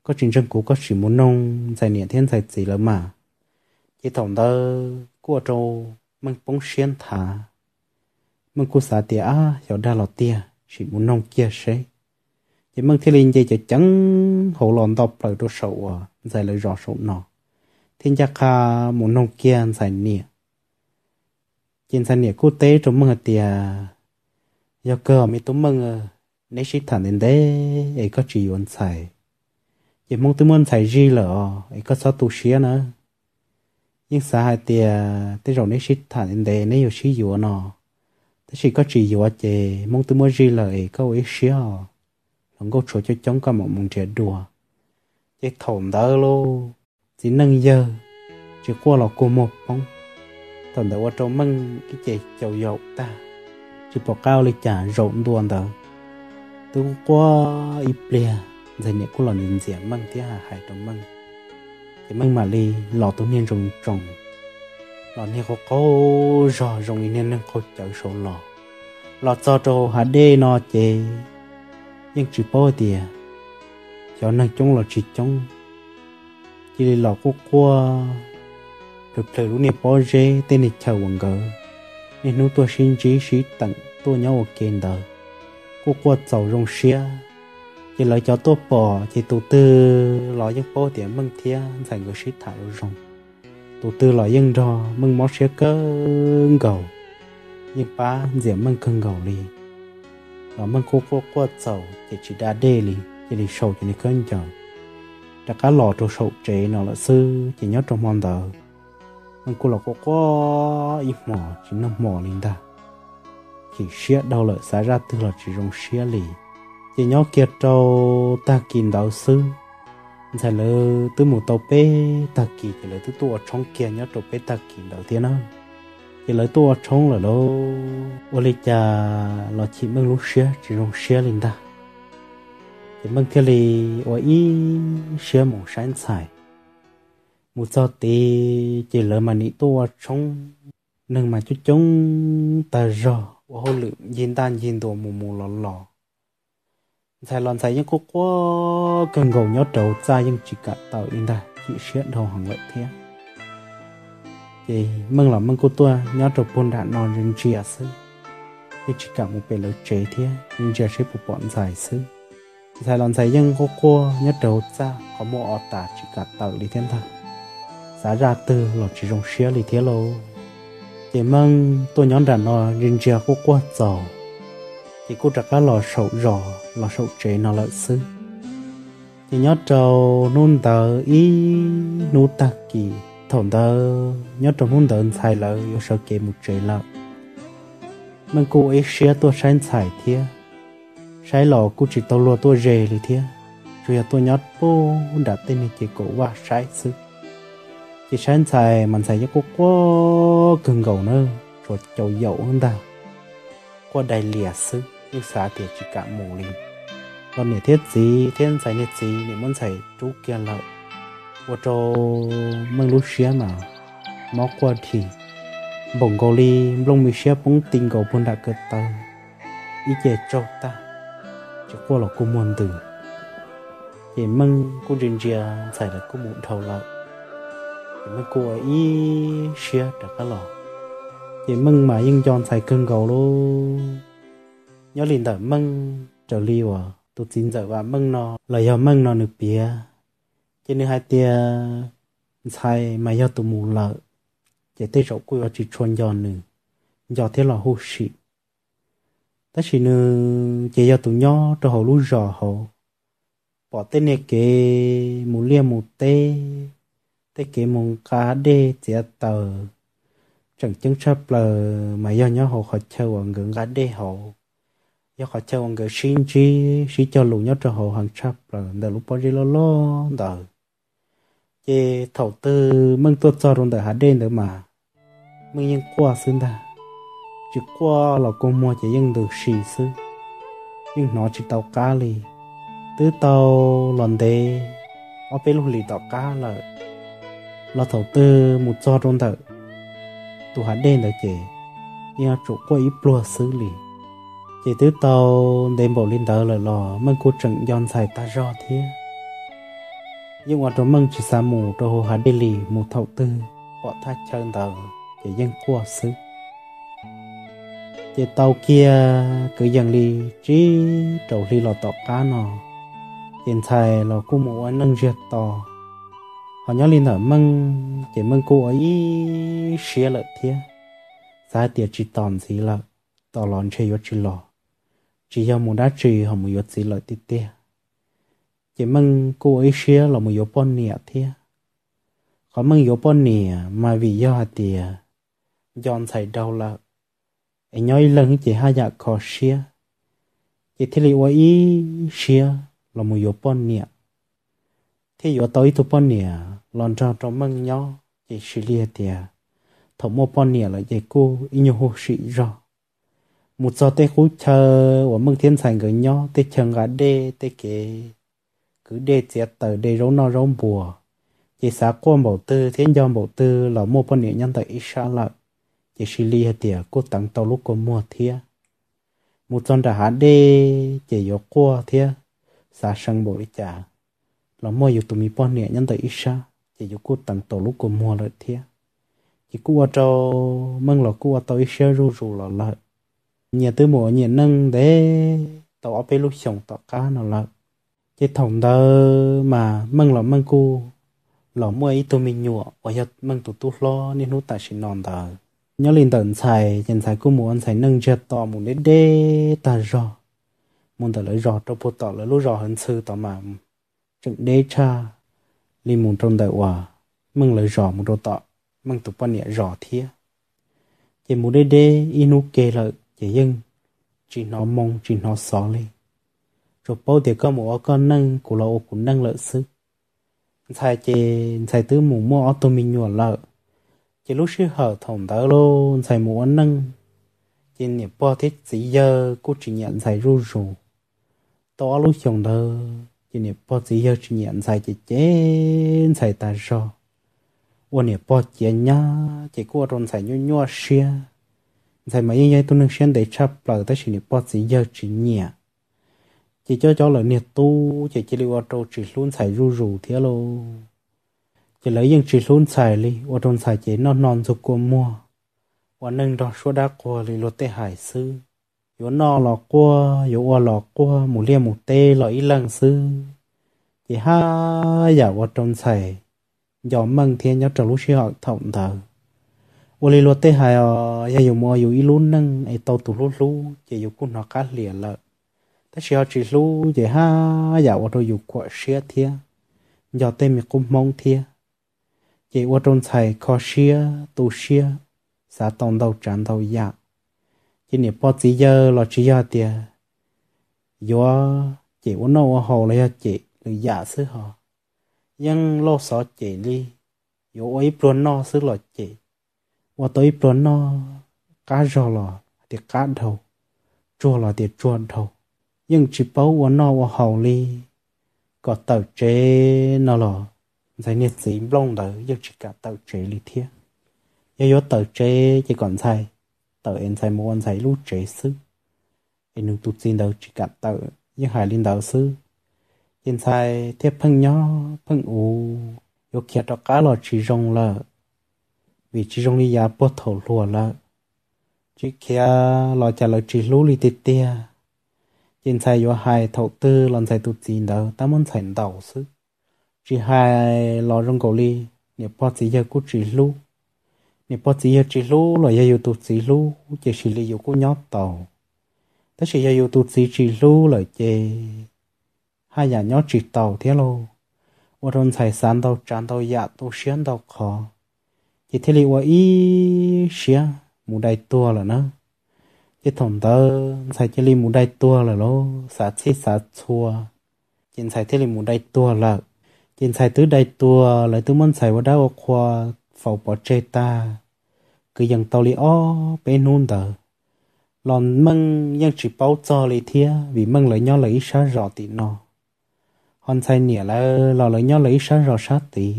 có chính chân cũ có chỉ muốn nông dài nhẹ thiên dài gì là mà chỉ thòng tơ của trâu mang bóng xuyên thả mang cua xả tia á hiểu đa lọ tia chỉ muốn nông kia sẽ chỉ mang thiên linh dây cho chẳng hổ lòn đọc lời đồ sầu à giải lời rõ sầu nọ thiên gia kha muốn nông kia dài nhẹ trên sản nhẹ quốc tế trong mừng tia do cơ mi tấm mừng à nếu chỉ thằng đến đấy ấy có chỉ muốn xài chỉ mong tôi muốn xài gì là ấy có sao tu sửa nữa nhưng xã hai tia thế rồi nếu chỉ thằng đến đấy nếu chỉ yêu nó thế chỉ có chỉ yêu chè mong tôi muốn gì là ấy có ấy sửa lòng có chỗ cho chống cả một mong trẻ đùa chỉ thổn đỡ luôn, chỉ nâng giờ chỉ qua là cô một bóng, thổn đỡ qua trong măng cái chè chầu dầu ta chỉ bỏ cao lên trả rộn đuôn đâu tung qua iplia giờ nhẹ cô lò nhìn dẻ măng thế hà hải trong măng cái măng mà li lò tung niên rồng trồng lò niên có cố rò rồng niên năng có chở số lò lò cho trâu hà đê nó chê nhưng chỉ bao tìa cho năng chung lò chỉ chung, chỉ li lò cô qua được thời lúc niên bao rê tên này chờ quần gỡ nên nó tôi xin chỉ sĩ tặng tôi nhau ở kênh đời cô qua cháu rong xia chỉ lấy cho tôi bỏ chỉ tụ tư lo những bố tiền mừng thia thành người sĩ thảo rong tụ tư lo những rò mừng mó xia cơ gầu nhưng ba diện mừng cưng gầu đi lo mừng cô qua qua cháu chỉ chỉ đa đê li chỉ đi sầu chỉ đi cơn chờ đã cá lò trâu sâu chế nó là sư chỉ nhớ trong mong đợi. mừng cô là cô qua ít mỏ chỉ nằm mỏ lên ta khi xia đau lợi xả ra từ là chỉ trong xia lì chỉ nhóc kia trâu ta kìm đạo sư thà lỡ từ một tàu bê ta kỳ thì lỡ từ tua trong kia nhớ tàu bê ta kìm đầu tiên á thì lỡ tua trong là đâu ô lê cha lo chỉ mừng lúc xia chỉ trong xia lên ta thì mừng kia lì ô ý xia mong sáng xài một giờ tì chỉ lỡ mà nị tua trong nâng mà chú chúng ta rồi 我后头烟单烟多木木落落，才乱才 những cô quá cần gầu nhau trầu ra nhưng chỉ cả tàu yên ta chỉ xét đầu hàng vậy thế thì mừng là mừng cô tua nhớ trầu buồn đã non nhưng chia sư thì chỉ cả một bề lối chế thế nhưng chia sẽ một bọn giải sư 才乱才 những cô cô nhớ đầu ra có một ọt tả chỉ cả tàu đi thiên thang giá ra từ lọt chỉ dùng xía đi thế lâu thì mong tôi nhóm đàn nó riêng chia của quá giàu thì cô trả cá lò sầu rò lò sầu chế nó lợi sư thì nhớ trâu nôn tờ ý nô ta kỳ thổn tờ nhớ trâu nôn tờ xài lợi yếu sợ kê một chế lợi mình cô ấy xia tôi sáng xài thia sáng lò cô chỉ tàu lùa tôi rề lì thia rồi tôi nhớ bố đã tên này chỉ cổ qua sáng xứ chỉ sáng xài mình xài cho cô quá cường cầu nữa rồi châu dậu hơn ta qua đại liệt sư nhưng xả thì chỉ cả mù linh còn nhiệt thiết gì thiên tài nhiệt gì để muốn xài chú kia lợi qua cho mừng lúc xưa mà mó qua thì bổng gò li lông mi xía bóng tình cầu buôn đã cơ tơ. ý chế cho ta cho qua là cô muốn từ thì mừng cô rình rìa xài là cô muốn thầu lợi mà cô ấy xia trả cái lò thì mừng mà yên chọn xài cưng cầu luôn nhớ liền tới mừng trở li à tôi xin giờ và mừng nó là do mừng nó được bia cho nên hai tia xài mà do tụi mù lợ chỉ tới chỗ cô chỉ chọn do nữa do thế là hô sĩ ta chỉ nữ chỉ do tụi nhỏ cho họ lu rõ họ bỏ tên này kê mù lia mù tê thế kì mong cá đê tiệt tờ chẳng chứng chấp lờ mà do nhớ hồ khỏi chơi hoàng gần cá đê hồ do khỏi chơi hoàng gần xin chi xí cho lũ nhớ cho hồ hàng chấp lờ đờ lúc bao giờ lo lo đờ chế thầu tư mừng tôi cho rồi đờ hạt đê nữa mà mừng nhưng qua xương ta chỉ qua là con mua chỉ nhưng được xì xứ nhưng nó chỉ tàu cá lì tứ tàu lòn đê ở bên lúc lì tàu cá là là thầu tư một do trong thợ tụ hạt đen là chế nhà chủ quay plua xử lý chế tứ tàu đem bộ lên đỡ là lò mân cô trần dọn xài ta do thế nhưng mà trong mân chỉ xa mù cho hồ hạt đen lì một thầu tư bỏ tha chân tờ để dân qua xử chế tàu kia cứ dần lì chỉ trầu lì lò tọt cá nọ hiện tại lò cô mù anh nâng riết tàu họ nhớ lên thở mưng chỉ mưng cô ấy xia lợi thế giá tiền chỉ tòn gì là tỏ lòn chơi yết chỉ lò chỉ do một đá trì họ một yết gì lợi tít tê chỉ mưng cô ấy xia là một yết bón nịa thế có mưng yết bón nịa mà vì do hạt tiền dọn xảy đau là ấy nhớ lần chỉ hai dạ khó xia chỉ thế là ấy xia là một yết bón nịa thì ở tới tụ bọn nè lon tròn trong măng nhỏ chỉ xử lý tiệt thổ mô bọn nè là dạy cô in nhau hồ sĩ rõ một giờ tê khu chờ và mừng thiên sản người nhỏ tê chừng gà đê tê kế cứ đê chết tờ đê rấu nó rấu bùa chỉ xã quan bảo tư thiên do bảo tư là mô bọn nè nhân tại ít xa lợi chỉ xử lý tiệt cô tặng tàu lúc cô mua thiệt một tuần đã hạ đê chỉ yếu qua thiệt xa sân bộ đi chả là mua yêu tụi mình bao nè nhân tới ít sa chỉ yêu cô tặng tổ lúc cô mua lại thế chỉ cô cho mừng là cô tao ít sa rù rù là lợi nhà tới mùa nhà nâng để tổ ở bên lúc sống tao cá nó là chỉ thòng đơ mà mừng là mừng cô là mua ít tụi mình nhụa và nhà mừng tụi tôi lo nên nó ta xin non đời nhớ lên tận xài chân xài cô muốn xài nâng chết tổ muốn đến đê ta rồi muốn tới lấy rọt trong bộ tổ lấy lúa rọt hơn sư tổ mà trận đế cha li mùng trong đại hòa mừng lời rõ một đồ tọ mừng tục quan niệm rõ thía chỉ muốn đế đế inu kê lợi chỉ dân chỉ nó mong chỉ nó xó lên rồi bao thì có một con năng của lỗ cũng nâng lợi sức thầy chỉ thầy tứ mù mua ô tô mình nhuộn lợi chỉ lúc sư hở thổng tớ lô thầy mù ăn nâng chỉ niệm bao thiết dĩ giờ cô chỉ nhận thầy ru rù to lúc chồng đời chỉ nè bỏ chỉ yêu chỉ nhận sai chỉ chén sai ta rồi ôn nè bỏ chén nhá chỉ qua rồi sai nhua nhua xia sai mà như vậy tôi nâng xuyên để chắp lại tới chỉ nè bỏ chỉ yêu chỉ nhẹ chỉ cho cháu là nè tu chỉ chỉ lưu ở trâu chỉ luôn sai rù rù thế lô chỉ lấy những chỉ luôn sai đi ở trong sai chỉ non non rồi qua mua ở nâng đó số đá qua thì lót tê hải sư yo no lo qua yo qua lo qua mu lia mu tê lo y lăng sư chỉ ha giả qua trong sai giờ mừng thiên nhớ trở lúc xưa học thọng thờ ô li lo tê hài ờ ya yo mo yo y luôn nâng ai tàu tụ lúc lu chỉ yo cún nó cá liền lợ ta xưa chỉ lu chỉ ha giả qua rồi yo quạ xia thiên giờ tê mi cũng mong thiên chỉ qua trong sai khó xia tu xia xã tông đầu tràn đầu dạng chỉ nè bỏ chỉ giờ lo chỉ giờ tiề gió chỉ uống nâu hồ lấy chỉ lấy giả xứ họ nhưng lo sợ chỉ đi do ấy buồn no xứ là chỉ và tới buồn no cá rò lo thì cá đầu chua lo thì chua đầu nhưng chỉ bảo uống nâu hồ đi có tàu chế nó lo giải nhiệt sĩ blong đó nhưng chỉ cả tàu chế lý thiết giờ gió tàu chế chỉ còn sai tờ em thấy mua anh thấy lú trẻ sư em nụ tụt xin đầu chỉ cảm tờ nhưng hải linh đầu sư em thấy thiếp phăng nhỏ phăng ù yêu kia đó cả lò chỉ rong là vì chỉ rong đi giá bớt thầu lùa là chỉ kia lò chả lò chỉ lú li tê tê trên sai yêu hai thầu tư lần sai tụt xin đầu ta muốn thành đầu sư chỉ hai lo rong cổ ly nếu bớt gì giờ cũng chỉ lú 你不只要记录了，也有读记录，这是你有个鸟到，但是也有读记记录了，这还也鸟知道的喽。我从才三到站到也都先到考，这天里我一些木带多了呢，这同的才这里木带多了喽，啥吃啥错，现在这里木带多了，现在都带多了，都们才我带我夸。phao bỏ chê ta cứ dần tàu li ó bé nôn tờ lòn măng ยัง chỉ bao cho li thia vì măng lấy nhau lấy sáng rõ tì nó hòn sai nỉa là lò lấy nhau lấy sáng rõ sát tì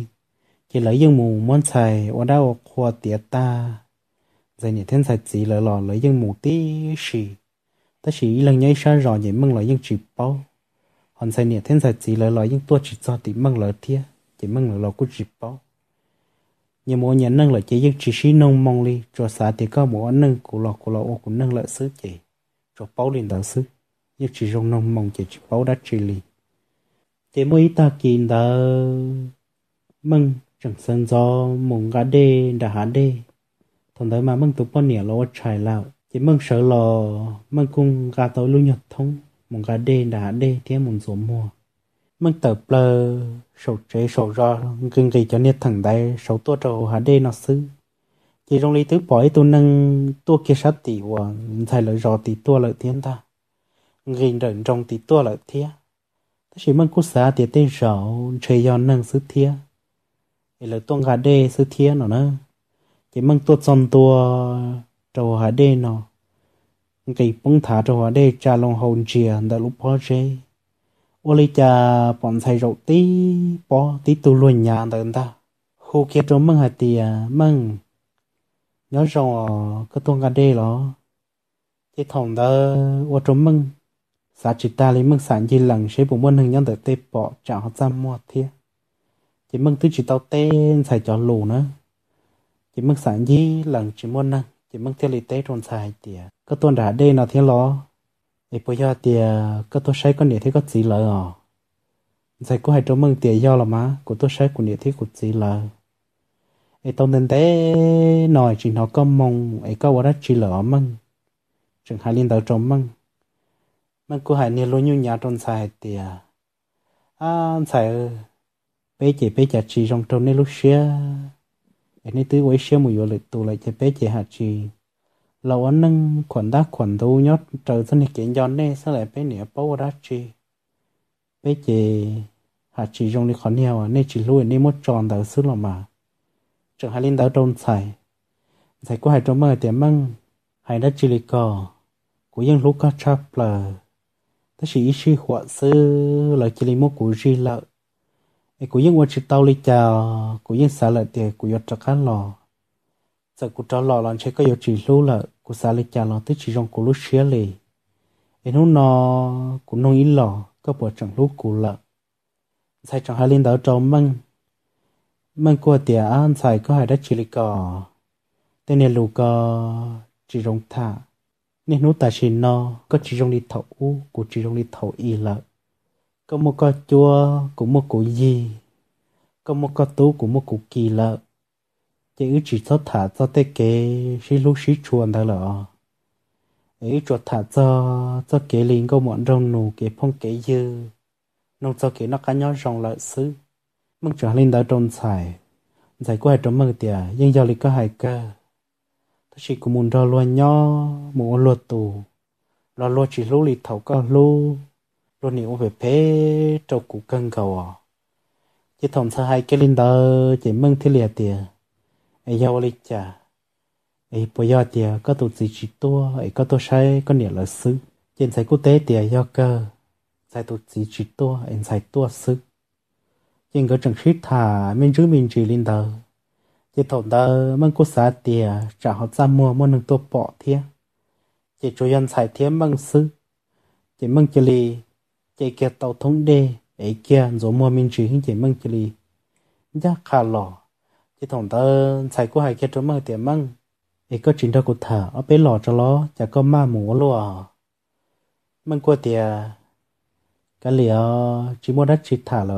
chỉ lấy dương mù món sai ở đâu khoa tiệt ta giờ nỉa thiên sai chỉ là lò lấy dương mù tí xì ta chỉ lần nhau sáng rõ vậy măng lấy dương chỉ bao hòn sai nỉa thiên sai chỉ là lò dương tua chỉ cho tì măng lấy thia chỉ măng lấy lò cũng chỉ bao nhà mua nhà nâng lợi chế giúp chỉ sĩ nông mong li cho xã thì có mỗi nâng cụ lọ cụ lọ ô cũng nâng lợi sứ chỉ cho báo liền đạo sứ nhưng chỉ dùng nông mong chỉ chỉ báo đã chỉ li thế mới ta kín đã mừng chẳng sân do mùng gà đê đã hạ đê thằng tới mà mừng tụ bao nhiêu lo trải lao chỉ mừng sợ lò mừng cùng gà tàu lưu nhật thông mùng gà đê đã hạ đê thế mong số mua mình tập lơ sầu chế sầu ra gần gầy cho nên thằng đấy sầu tua trầu hà đê nó sư chỉ trong lý tứ bỏ tôi nâng tua kia sát tỷ và thầy lợi rò tỷ tua lợi thiên ta gần rận trong tỷ tua lợi thiên thế chỉ mình cú xá tỷ tên sầu trời do nâng sư thiên thì lợi tuông hà đê sư thiên nó nữa chỉ mình tua tròn tua trầu hà đê nó gầy bông thả trầu hà đê trà long hồn chìa đã lúc bỏ chơi ô lý cha bọn thầy rậu tí bỏ tí tu luôn nhà tận ta khu kia trong mừng hạt tì à? mừng nhớ rằng cái tuần gần đây đó thì thằng đó ô trong mừng xã chỉ ta lấy mừng sản gì lần sẽ bụng môn hình nhân tới tê bỏ chả họ ra mua thiệt chỉ mừng thứ chỉ tao tên xài cho lù nữa chỉ mừng sản gì lần chỉ môn năng chỉ mừng theo lý tế trong xài tìa cái tuần đã đây là thế lo thì bây giờ thì ờ, có tôi xây có địa thế có gì lợi à ờ. dạy cô hay cho mừng tiền do là má của tôi xây của địa thế của gì lợi ấy tôi nên thế nói chỉ nó có mong ấy có quá đó chỉ lợi mừng chẳng hay liên đầu trong mừng mừng của hãy nên luôn như nhà trong xài thì à xài bé chị bé chị chỉ trong trong nên lúc xưa ấy nên tứ quấy xưa một giờ lịch tụ lại cho bé chị hạt chị lâu anh nâng quần đá quần thu nhót trời thân kiện giòn nè sao lại bé nè bao ra chi bé chị hạt chị trong đi khỏi nhiều à nè chị lui nè mất tròn đầu xứ lòng mà chẳng hai linh đảo trôn xài thầy có hai trôn mơ tiền măng hai đã chỉ lì cò của dân lúc có chắp lờ ta chỉ ý chí họa sư là chỉ lì mốt của riêng lợ của dân quan chỉ tao lì chào của dân xả lại tiền của giọt trạc lò sợ cụ trả lọ lần chơi có nhiều chỉ lú là cụ xả lấy trả lọ tới chỉ trong cụ lú xía lì em nó nó cụ nông ít lọ có bộ chẳng lúc cụ là sai chẳng hai linh đảo trâu măng măng qua tiệt an sai có hai đất chỉ lì cò tên này lù cò chỉ trong thả nên nó ta chỉ nó có chỉ trong đi thầu u của chỉ trong đi thầu y là có một cái chua cũng một cụ gì có một cái tú cũng một cụ kỳ lợn chứ chỉ cho thả cho tê kế xí lúc xí chuồn thôi lọ ấy cho thả cho cho kế liền có mọn rong nụ kế phong kế dư nông cho kế nó cá nhau rong lợi xứ mừng trở lên đã trông xài giải qua trong mơ tìa nhưng giờ lại có hai cơ ta chỉ cũng muốn đo luôn nho muốn ôn luật tù lo lo chỉ lúc lì thầu có lu luôn nếu về phê trâu cụ cân cầu à chỉ thòng sao hai cái linh đờ chỉ mừng thế liệt tìa yêu lịch chả ấy bây giờ thì có tụ gì chỉ tua ấy có tôi sai có là sư trên sai quốc tế thì do cơ sai tụ gì chỉ tua ấy sai sư trên cái trường khít thả mình chữ mình chỉ lên đầu chỉ thổn đầu mình quốc xã thì trả họ ra mua mua nâng tua bỏ thia chỉ chủ nhân sai thiếm bằng sư chỉ mừng chỉ lì chỉ kia tàu thống đê ấy kia rồi mua mình chỉ hình chỉ mừng chỉ lì giá khá chỉ thằng ta chạy của hai kia trong mà tiền măng ấy có chuyện đó của thà, ở bên lò cho nó chả có ma mù luôn à măng của tiền cái lìa chỉ muốn đất chỉ thả là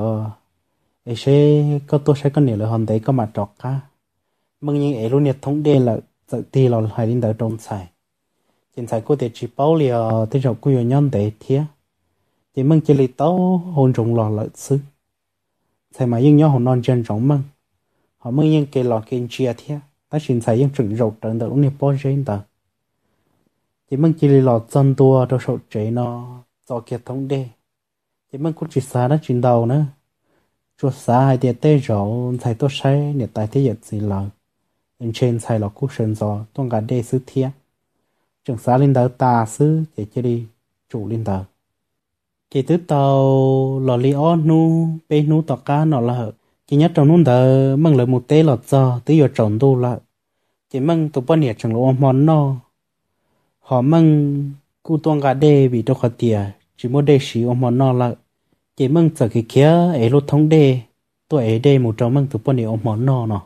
ấy sẽ có tôi sẽ có nhiều là hòn đấy có mặt trọc cả măng nhưng ấy luôn nhiệt thống đen là tự ti là hai đến đầu trong xài trên xài của tiền chỉ bao lìa tới rồi của nhân đấy thiệt chỉ măng chỉ lì tao hồn rộng lò lợi xứ xài mà nhưng nhau hồn non chân rộng măng họ mới những cái lò kinh chia thế ta xin thấy những trứng rột trần đó cũng như bao nhiêu đó chỉ mong chỉ lò chân tua đâu sầu chế nó cho kia thống đê chỉ mong cũng chỉ xa đó chuyện đầu nữa chúa xa hai tiệt tê rổ thầy tôi say nhiệt tài thế giật gì lờ in trên thầy lò cũng sơn gió tuôn cả đê sứ thiên trường xa lên đỡ tà sứ chỉ chơi đi chủ lên đỡ chỉ tứ tàu lò li o nu bê nu tọt cá nó là hợp chỉ nhớ trồng nung đờ măng lợi một tế lọt giờ tới giờ trồng đô lại chỉ măng tụ bao nhiêu chẳng lỗ món no họ măng cú tuang gà đê bị đâu khó tiề chỉ muốn đê xí ôm món no lại chỉ măng sợ cái kia ấy lốt thống đê tôi ấy đê một trồng măng tụ bao nhiêu ông món no nó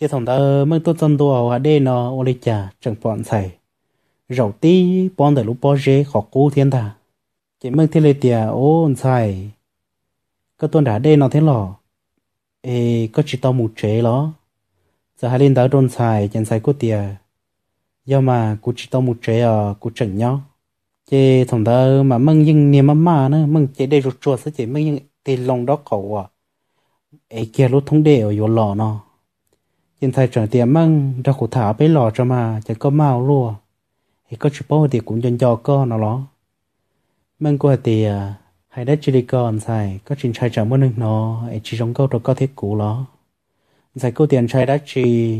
chỉ thằng đó măng tôi trồng đồ gà đê nó ô lê chả chẳng bọn thầy rầu tí bọn đời lúc bỏ rễ khó cứu thiên ta chỉ măng thiên lê tiề ô thầy cái tôi đã đê nó thế lò ê có chỉ tao một chế đó giờ hai lên đá đôn xài chẳng xài có tiền mà cụ chỉ tao một chế à cụ chỉnh nhau chế thằng đó mà mưng nhưng niềm mà mà nữa mưng chế đây rụt chuột sẽ chế mưng nhưng tiền đó khẩu à ê kia lúc thông đều ở lò nó hiện tại trở tiền măng ra khổ thả bấy lò cho mà chẳng có mau lùa thì có chụp bao thì cũng dần dò co nó ló măng qua thì hay đã chỉ đi còn xài có chuyện trai chẳng muốn nâng nó ấy chỉ giống câu rồi có thiết cũ đó giải câu tiền trai đã chỉ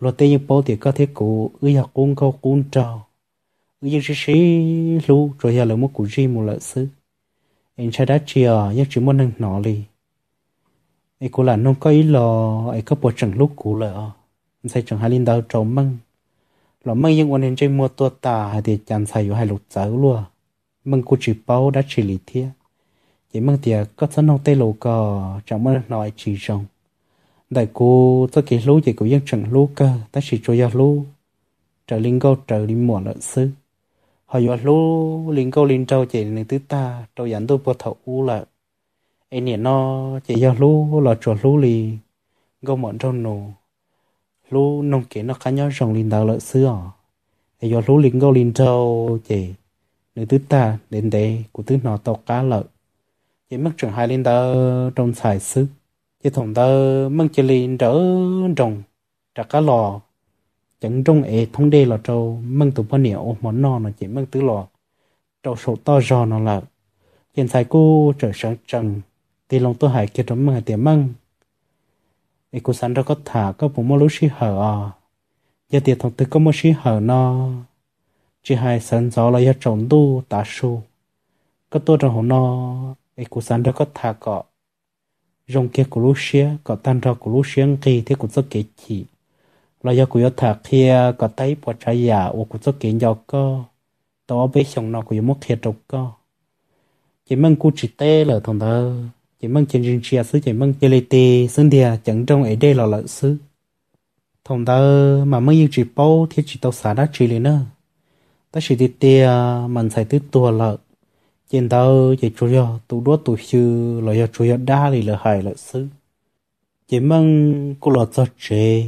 lo tê như bố thì có thiết cũ ư ya cũng câu cũng trào ư như chỉ xí lu rồi ya là một củ gì một lợi sư em trai đã chỉ ở nhưng chỉ muốn nâng nó đi ấy cũng là nông có ý lo ấy có bộ chẳng lúc cũ lợ giải chẳng hai linh đào trầu măng lọ măng nhưng quan hệ chơi mua tua tà thì chẳng xài hai lục giáo luôn mừng cô chỉ bao đã chỉ lý thiệt chỉ mừng tiệc có thân ông tây lô cờ chẳng mơ nói chỉ rồng đại cô tôi kể lú chỉ của dân chẳng lú cơ ta chỉ cho gia lú trở linh câu trở linh mỏ lợi sư họ dọa lú linh câu linh trâu chỉ nên tứ ta trâu dẫn tôi bột thầu u là em nhỉ nó chỉ gia lú là chuột lú lì câu mọn trâu nổ lú nông kế nó khá nhau rồng linh đạo lợi sư à dọa lú linh câu linh trâu chỉ nếu tư ta đến đây của tư nó tàu cá lợi chỉ mất trường hai lên tờ trong xài xứ chỉ thùng tờ mất chỉ lên đỡ trồng trả cá lò chẳng trong ế thông đê là trâu mất tụ bao nhiêu món nọ nó chỉ mất tứ lò trâu sổ to giò nó là hiện tại cô trở sáng trần thì lòng tôi hãy kia trong mừng tiệm măng ý cô sẵn ra có thả có bụng mô lúc xí hở à giờ tiệt thông tư có mô xí hở nó chỉ hai sân gió là nhất trồng tu ta su có tôi trong hồn nó ấy của sân đó có thà cọ rong kia của lúc xia có tan ra của lúc xia kỳ thế của rất kể chỉ là do của thà kia có tay bỏ trái giả của của rất kể nhau cơ tao bé chồng nó của một thiệt độc cơ chỉ mang cu chỉ tê là thằng thơ chỉ mang chân riêng chia sứ chỉ mang chơi lê tê xứng địa chẳng trong ấy đây là lợi sứ thằng thơ mà mang yêu chỉ bao thì chỉ tao xả đá chỉ lên nữa ta chỉ đi tia mình sẽ tư tua là trên tao chỉ chủ yếu tụ đốt tụ sư là do chủ yếu đa thì là hại là sư chỉ mong cô là cho chế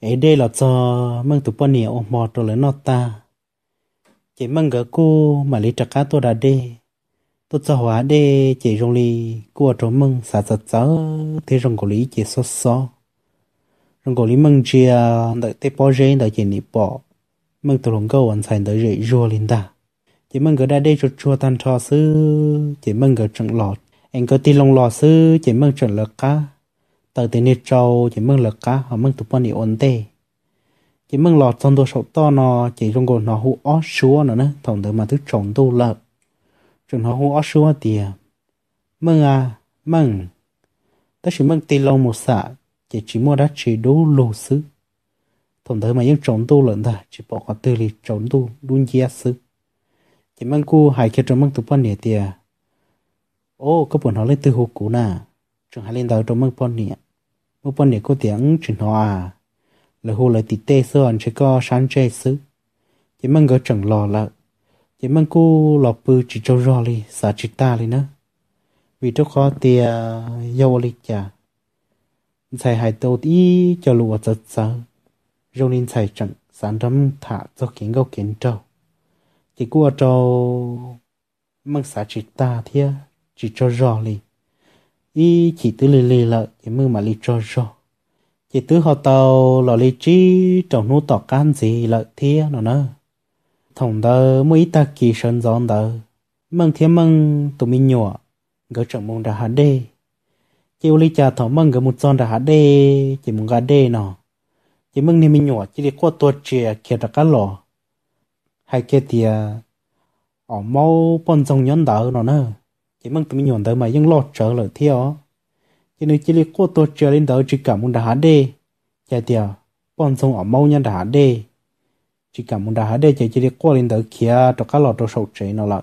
ấy đây là cho mong tụ bao nhiêu mò rồi lấy nó ta chỉ mong gỡ cô mà lấy trạc cá tôi đã đi tôi cho hóa đi chỉ rong lì cô ở trong mong xả giật gió thế rong cổ lý chỉ xót xó rong cổ lý mong chia đợi tê bao giờ đợi chỉ nị bỏ mừng tụi lòng câu anh thành tới rỉ rùa lên ta chỉ mừng gỡ đã đây chuột chua tan trò sư chỉ mừng gỡ trận lọt anh có tin lòng lò sư chỉ mừng trận lợt cá tờ tiền nít trâu chỉ mừng lợt cá họ mừng tụi bọn đi ổn tê chỉ mừng lọt trong đồ sổ to nó chỉ trong gồm nó hụ ó xúa nó nữa thòng tới mà thức trồng tu lợt trường nó hụ ó xúa tìa mừng à mừng ta chỉ mừng tin lòng một xạ chỉ chỉ mua đã chỉ đủ lù sư tổng thời mà những trống tu lớn ta chỉ bỏ qua tư lý trống tu luôn chia sự chỉ mang cu hai kia trống mang tụ pon nè tiề ô có bọn họ lên tư hồ cũ nà trường hai lên đầu trống mang pon nè mang pon nè có tiếng chuyện họ à là hồ lại tít tê sơ anh chỉ có sáng chế sự chỉ mang gỡ chẳng lò là chỉ mang cu lò pư chỉ trâu rò li xả chỉ ta li nữa vì trong khó tiề dâu lịch chả thầy hai tàu đi cho lụa giật sao rong nín xây dựng sản phẩm thả cho kiến gấu kiến trâu thì qua trâu mang xã chỉ ta thia chỉ cho rõ lì y chỉ tư lì lì lợ chỉ mư mà lì cho rõ chỉ tư họ tàu lò lì chi trồng nu tỏ can gì lợ thia nó nơ thòng đờ mỗi ta kỳ sơn giòn đờ măng thia măng tụi mình nhỏ gỡ trọng mông ra hà đê chỉ chiều lì trà thỏ măng gỡ một giòn ra hà đê chỉ mông gà đê nó chỉ mừng niệm nhỏ chỉ để qua tổ chè kia ra cá lò hay kia thì ở à, mau bận trong nhân đạo nữa chỉ mừng tụi mình nhọn tới mà vẫn lo trở lại theo à. chỉ nếu chỉ để qua tổ chè lên đỡ chỉ cả muốn đã đê chè thì à, bận trong ở mau nhân đã đê chỉ cả muốn đã đê chỉ chỉ để qua lên đỡ kia ra cá lò ra sầu chè nó lại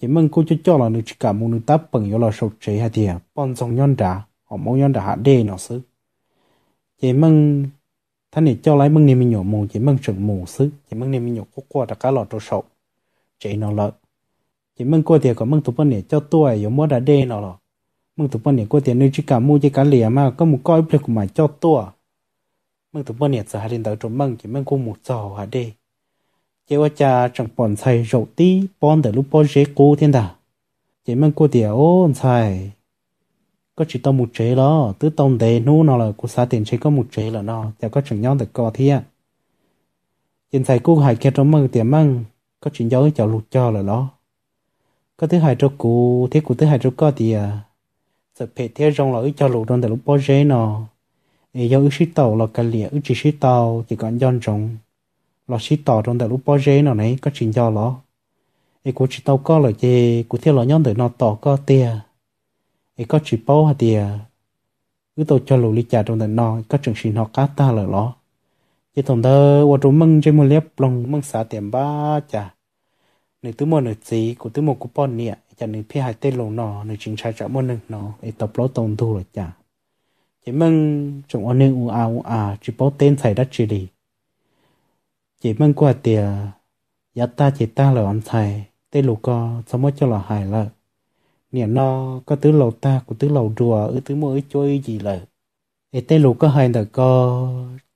chỉ mừng cô cho cho là chỉ cả muốn nữ ta bằng yếu sầu chè hay thì bận trong nhân đã ở mau nhân đã đê nó xứ chỉ mừng ท่านนี่เจ้าไรมึงนี่มีหยหมูจีมึงสึงหมูซึจีมึงนี่มีหยกัวกัวตะกะหลอดตัวสกจีนอละจีมึงกัวเตียกับมึงตุปนเนี่ยเจ้าตัวอยู่มัวดาเดนอละมึงตุปนเนี่ยกัวเตียนึกจิกามูจิกาเหลี่ยมากก็มูก้อยเพลกุมาเจ้าตัวมึงตุปนเนี่ยจะหาดินตะจมมึงจีมึงกูหมูจ่อหาเดเจ้าจ่าจังปอนใส่โรตีปอนเดลุปอนเจกูเทียนดาจีมึงกัวเตียโอ้ใส่ có chỉ tao một chế đó tứ tông đề nu nó là của xã tiền chế có một chế là nó chả có chẳng nhau được co thia Hiện tại cô hải kia trong mơ tiền măng có chuyện gió chào lụt cho là đó có thứ hai cho cụ thế cụ thứ hai cho co thì à sợ phê thế trong là cho lụt trong từ lúc bó chế nó để do ước sít tàu là cái lìa ước chỉ sít tàu chỉ còn dân trồng là sít tàu trong từ lúc bó chế nó này có chuyện gió đó để cụ chỉ tàu có là chê cụ thế là nhân từ nó tỏ có tiền ấy có chỉ bao hạt thì cứ tôi cho lũ lý trả trong tận nó có trường sinh họ cá ta lỡ ló chỉ tổng thơ và chúng mừng chơi một lớp lòng mừng xả tiền ba trả nếu tứ một nửa gì của tứ một của bọn nè chả nếu phía hai tên lồng nó nửa chính sai trả một nửa nó ấy tập lỗ tổng thu rồi trả chỉ mừng trong ông nên u à u à chỉ bao tên thầy đất chỉ đi chỉ mừng qua tiền giá ta chỉ ta lỡ ăn thầy tên lũ co sao mới cho là hài lợi nè nó có tứ lầu ta của tứ lầu rùa ở tứ mỗi chơi gì là ê tê lù có hai đợt co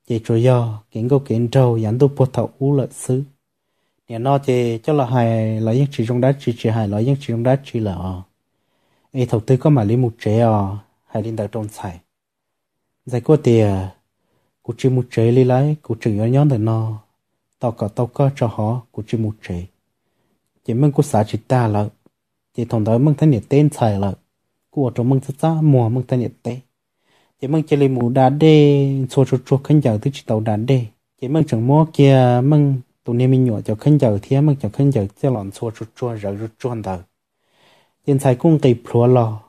chị rồi do kiện câu kiện trâu dẫn tôi bột thầu u lợi xứ nè nó chị cho là hai là những chị trong đá chị chị hai là những chị trong đá chị là ê thầu tư có mà lấy một trẻ à hai linh đạo trong xài giải quyết tiền cụ chỉ một trẻ lấy lái cụ trưởng nhón nhón thì nó tao cả tao có cho họ cụ chỉ một trẻ chỉ mình cụ xã chị ta là chỉ thằng đó mừng thân nhiệt tên xài là của chúng mừng tất ra mùa mừng thân nhiệt tên chỉ mừng chơi lấy mù đá đê xô xô xô khăn giờ thứ chỉ tàu đá đê chỉ mừng chẳng mua kia mừng tụi nên mình nhỏ cho khăn giờ thì mừng cho khăn giờ sẽ lọn xô xô số rồi rồi số đó tiền xài cũng kỳ phù lo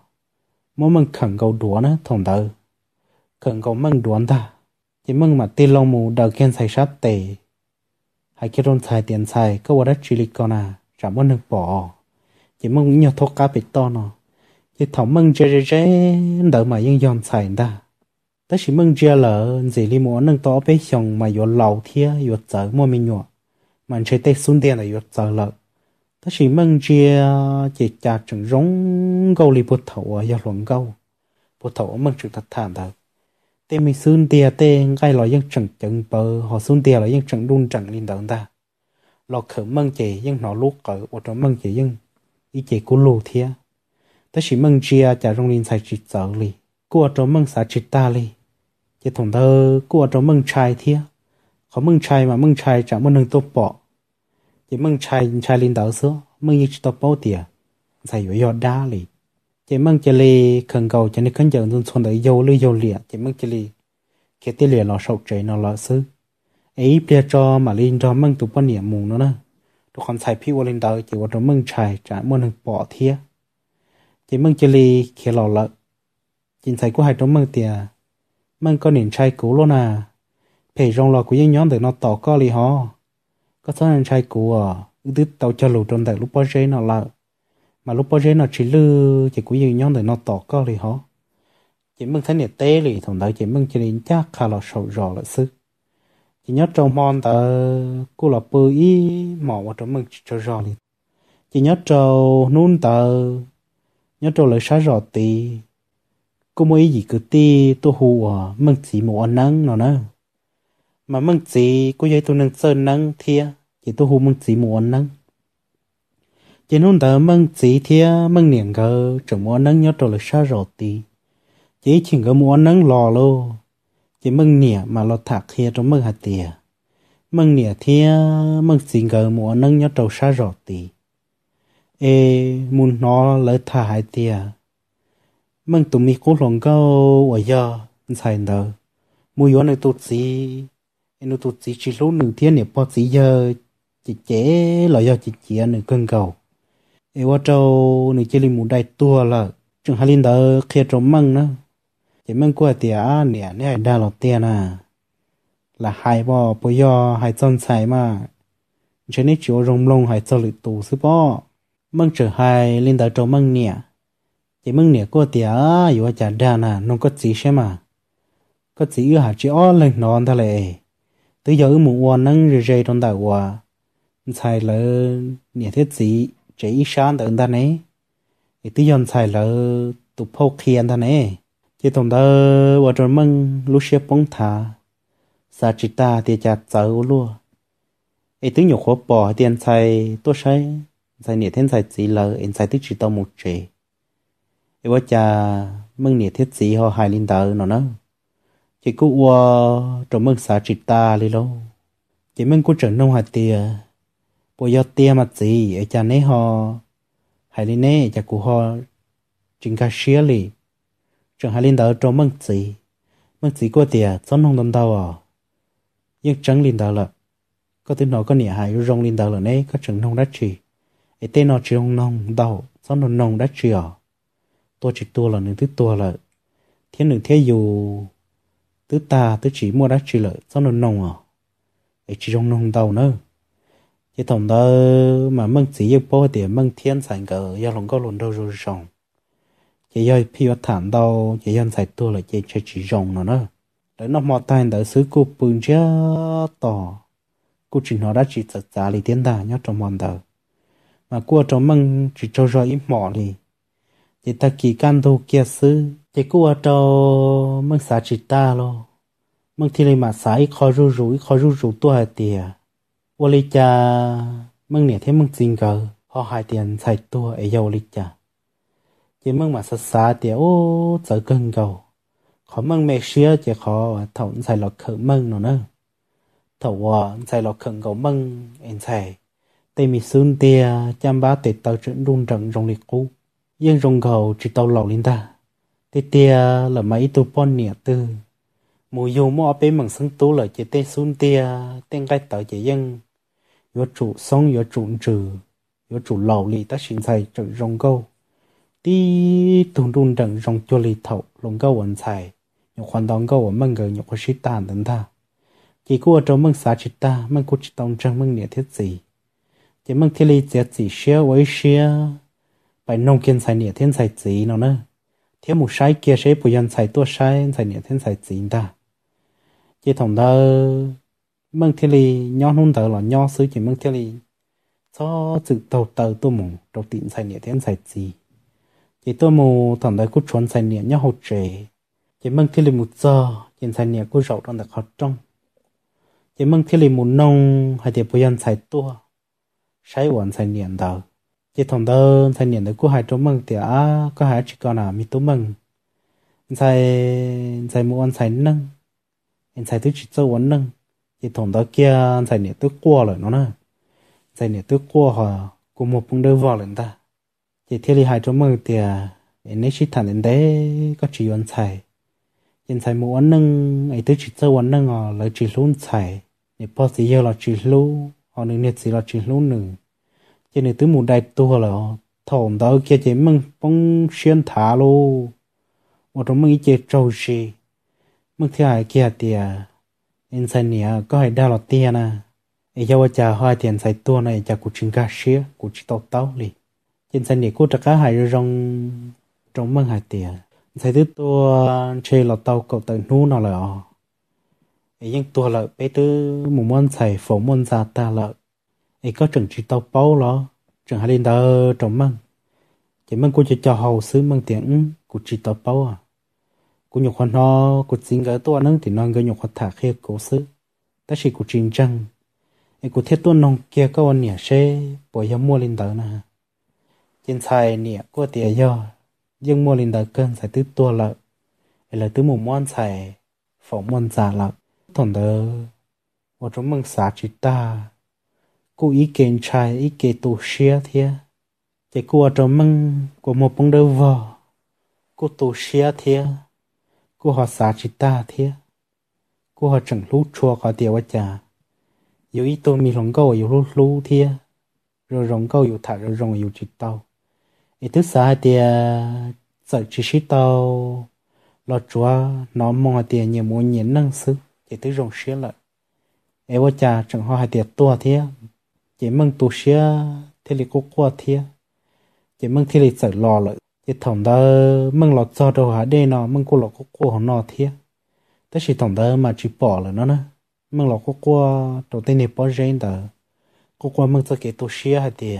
mỗi mừng khẩn cầu đũa nữa thằng đó khẩn cầu mừng đũa ta chỉ mừng mà tên lòng mù đầu khen xài sát tệ hay kia rôn xài tiền xài có quá đất chỉ lịch con à chẳng muốn được bỏ chỉ mong nhớ thuốc cá bị to nó chỉ thầm mong chơi chơi đỡ mà yên dọn xài đã tất chỉ mong chơi lỡ gì li muốn nâng to bé chồng mà vừa lầu thia vừa chở mua mình nhỏ mà chơi tết xuống tiền là vừa chở lỡ tất chỉ mong chơi chỉ chả chẳng rong câu li bút thầu ở giờ luận câu bút thầu mong chữ thật thản thật tê mình xuống tiền tê ngay lo yên chẳng chẳng bờ họ xuống tiền là yên chẳng đun chẳng lên đợn ta lo khử mong chỉ yên nó lúc cỡ ở trong mong chỉ yên ý chế cú lù thia ta chỉ mừng chia à, chả rong linh sai chỉ sợ lì cua cho mừng xả chỉ ta lì chỉ thằng thơ cua cho mừng trai thia có mừng trai mà mừng trai chẳng muốn nâng tốt bỏ chỉ mừng trai trai linh đạo xưa mừng như chỉ tốt bao tiền sai với yod đa lì chỉ mừng chỉ lì cần cầu cho nên cần giờ dùng xuân đời dâu lư dâu lìa chỉ mừng chỉ lì cái tiền lìa lò sầu trời nó lò xứ ấy bia cho mà linh cho mừng tụ bao niệm mùng nó nữa tôi còn xài phiêu lên đời chỉ có trong mừng chạy trả muốn được bỏ thia chỉ mừng chỉ lì khi lò lợ chính xài của hai trong mừng tiền mừng có nền chạy cũ luôn à phải rong lò của những nhóm để nó tỏ co lì ho có số nền cũ à ư tứ tàu trong tại lúc bao giờ nó lợ mà lúc bao giờ nó chỉ lư chỉ của những nhóm để nó tỏ co lì ho chỉ mừng thấy nè tê lì thằng đấy chỉ mừng chỉ lì chắc khá sầu rõ là sức chỉ nhớ trâu mòn tờ cô là bư ý mỏ và trâu mực trâu rò liền chỉ nhớ trâu nôn tờ nhớ trâu lời sáng rò tì cô mới gì cứ tì tôi hù à mừng chỉ một ăn à nắng nó nè mà mừng chỉ cô giấy tôi nâng sơn nắng thia chỉ tôi hù mừng à chỉ một ăn nắng chỉ nôn tờ mừng chỉ thia mừng niệm gờ trâu ăn à nắng nhớ trâu lời sáng rò tì chỉ chỉ gờ ăn nắng lò luôn chỉ mừng nỉa mà lo thạc kia trong mừng hạt tìa mừng nỉa thì mừng xin gờ mùa nâng nhớ trâu xa rõ tì ê muốn nó lỡ thả hạt tìa mừng tụi mi cố lòng gâu ở giờ xài nở mua yếu này tụt gì nó tụt gì chỉ lúc nửa thiên nè bọt gì giờ chỉ chế lo do chỉ chế nửa cơn cầu ê qua trâu nửa chơi li mù đại tua là chẳng hay linh đỡ kia trong măng nữa chỉ mình qua tiền à nè nè đa lọt tiền à là hai bò bây giờ hai chân sai mà cho nên chỗ rồng lông hai chân lụt tù sư bò mừng trở hai lên tới chỗ mừng nè chỉ mừng nè qua tiền à yêu chả đa nè nông có gì xem mà có gì ở hạt chỉ ó lên nó thà lệ từ giờ mù quan nâng rồi rơi trong đại hòa sai lỡ nè thiết gì chỉ sáng tới ta này thì tới giờ sai lỡ tụp phô khiên ta này thì tổng ta vợ chồng mừng lúc xe bóng thả sa chỉ ta thì chặt dấu luôn ấy tiếng nhục khó bỏ tiền xài tôi sai xài nhiệt thiên xài chỉ lờ em xài tích chỉ tao một chỉ ấy vợ cha mừng nhiệt thiết gì họ hai linh tờ nó nó chỉ cứ qua trong mừng sa chỉ ta đi lâu chỉ mừng cứ trở nông hạt tiền bây giờ tiền mặt gì ấy cha nấy họ hai linh nấy cha cụ họ chính ca xía liền chẳng hai linh đạo trong măng chỉ măng chỉ qua tiề chọn nông đồng đào à nhưng chẳng linh đạo là có tên nó có nhẹ hại rong linh đạo là nấy có chẳng nông đất chỉ ấy tên nó chỉ nông đào chọn hồng nông đất chỉ à tôi chỉ tua là những thứ tua là thiên đường thế dù tứ ta tứ chỉ mua đất chỉ là chọn hồng nông à ấy chỉ hồng nông đào nữa chỉ thằng đó mà măng chỉ yêu bao tiề măng thiên sản cờ yêu lòng có lòng đâu rồi rong chị ơi phiêu thản đâu chị dân sạch tua là chị chơi chỉ rồng nó nữa để nó mò tay để xứ cô bưng chứ tỏ cô chỉ nó đã chỉ thật giả lý tiến đà nhớ trong mòn đờ mà cô trong măng chỉ cho rồi ít mỏ lì chị ta kỳ can thu kia xứ chị cô ở trong măng xả chỉ ta lo măng thì lấy mà xả ít khó rủ, rú ít khó rú rú tua hai tìa ô lì cha măng nè thế măng xin cờ, họ hai tiền sạch tua ở dầu lì cha chỉ mừng mà sát sát thì ô giờ cần cầu khó mừng mẹ xia chỉ khó thầu xài lọt khử mừng nó nữa thầu xài lọt khẩn cầu mừng anh xài tây mì xương tia chăm bá tệ tàu trận rung trận rong liệt cũ yên rong cầu chỉ tàu lầu lên ta tê tia là mấy tu pon nịa tư mù dù ở bên mừng sân tú là chỉ tê xương tia tên cái tàu chỉ dân yếu trụ sống yếu trụ trừ yếu trụ lầu lì ta xin xài trận rong cầu di tung tung trần trong chua lì thầu lồng câu vận xài nhục hoàn toàn câu vận mừng gờ nhục hoàn sĩ tàn ta, tha chỉ cua trong mừng xá chỉ ta mừng cua chỉ tông trong mừng nghĩa thiết gì chỉ mừng thiết lì chết gì xia với xia phải nông kiên xài nhà thiên xài gì nó nữa thiết một sai kia sẽ bù dân xài tua sai xài nhà thiên xài gì ta chỉ thằng đó mừng thiết lì nhau nôn đó là nhau sứ chỉ mừng thiết lì cho sự đầu tờ tôi mùng đầu tiên xài nhà thiên xài gì chỉ tôi mù thằng đấy cũng chuẩn sai niệm nhau hột trẻ chỉ mang thiên linh một giờ chỉ sai niệm cũng rộng trong đặc khó trong chỉ mang thiên linh một nông hay thì bây giờ sai tua sai hoàn sai niệm đâu, chỉ thằng đó sai niệm đấy cũng hai chỗ mang thì à có hai chỉ còn là mi tu mang sai sai mua ăn sai nâng anh sai thứ chỉ cho uống nâng chỉ thằng đó kia sai niệm tôi qua rồi nó nè sai niệm tôi qua họ cũng một phần đôi vợ lên ta เที่ยวหายจมูกเดียในชีตันเดก็จีวันใส่ยันใส่หมวันหนึ่งไอ้ที่จีเซวันหนึ่งอ๋อเลยจีลุ่นใส่ในพอสีเยอะเราจีลุ่นอ๋อหนึ่งเนี่ยสีเราจีลุ่นหนึ่งยันี่ตัวหมูได้ตัวเล้วถมดาวเกียจิมึงป้องเชียนถาลุ่นว่าตรงมึงไอ้เจจ้าชีมึงที่หายเกียเตียยันใส่เนี่ยก็หายได้เราเตียนะไอ้เจ้าว่าจะห้อยเตียนใส่ตัวในจากกูชิงกาเชียกูชิโตเต้าเลย sanh tại cô trắc cá hải rong trong măng hải tiề thấy thứ to chơi lọt tàu cậu tới nu nó là ó ấy nhưng tua là bé thứ một môn thầy phổ môn già ta là ấy có trường chỉ tàu bao lo trường hải linh đó trong măng chỉ măng cô chỉ cho hầu xứ măng tiếng của chỉ tàu bao à cô nhục hoàn nó cô xin cái tua nâng thì nó cái nhục hoàn thả khi cố xứ ta chỉ cô trình trăng ấy cô thiết tua nông kia các anh nhỉ xe bỏ ra mua lên đó nè trên xài nịa của tía yo nhưng mua linh đời cơn xài tứ tua lợ hay là tứ mù mòn xài phỏng mòn giả lợ thổn đỡ một trong mừng xá chỉ ta cô ý kiến trai ý kiến tổ xia thia chỉ cô ở trong mừng của một bông đầu vợ cô tổ xia thia cô họ xá chỉ ta thia cô họ chẳng lú chua có tía quá chả 有一多米龙够有路路贴，热融够有塔热融有知道。ít thứ sai thì sợ chỉ sĩ tàu lo chúa nó mò thì nhiều muốn nhìn năng sức chỉ thứ rồng xía lại em vợ cha chẳng hoa hai tiệt tua thế chỉ mừng tu xía thế là cố qua thế chỉ mừng thế là sợ lo lại chỉ thằng đó mừng lo cho đâu hả đây nó mừng cô lo cố qua nó thế tất chỉ thằng đó mà chỉ bỏ là nó nữa mừng lo cố qua đầu tiên thì bỏ riêng đó cố qua mừng cho cái tu xía hai tiệt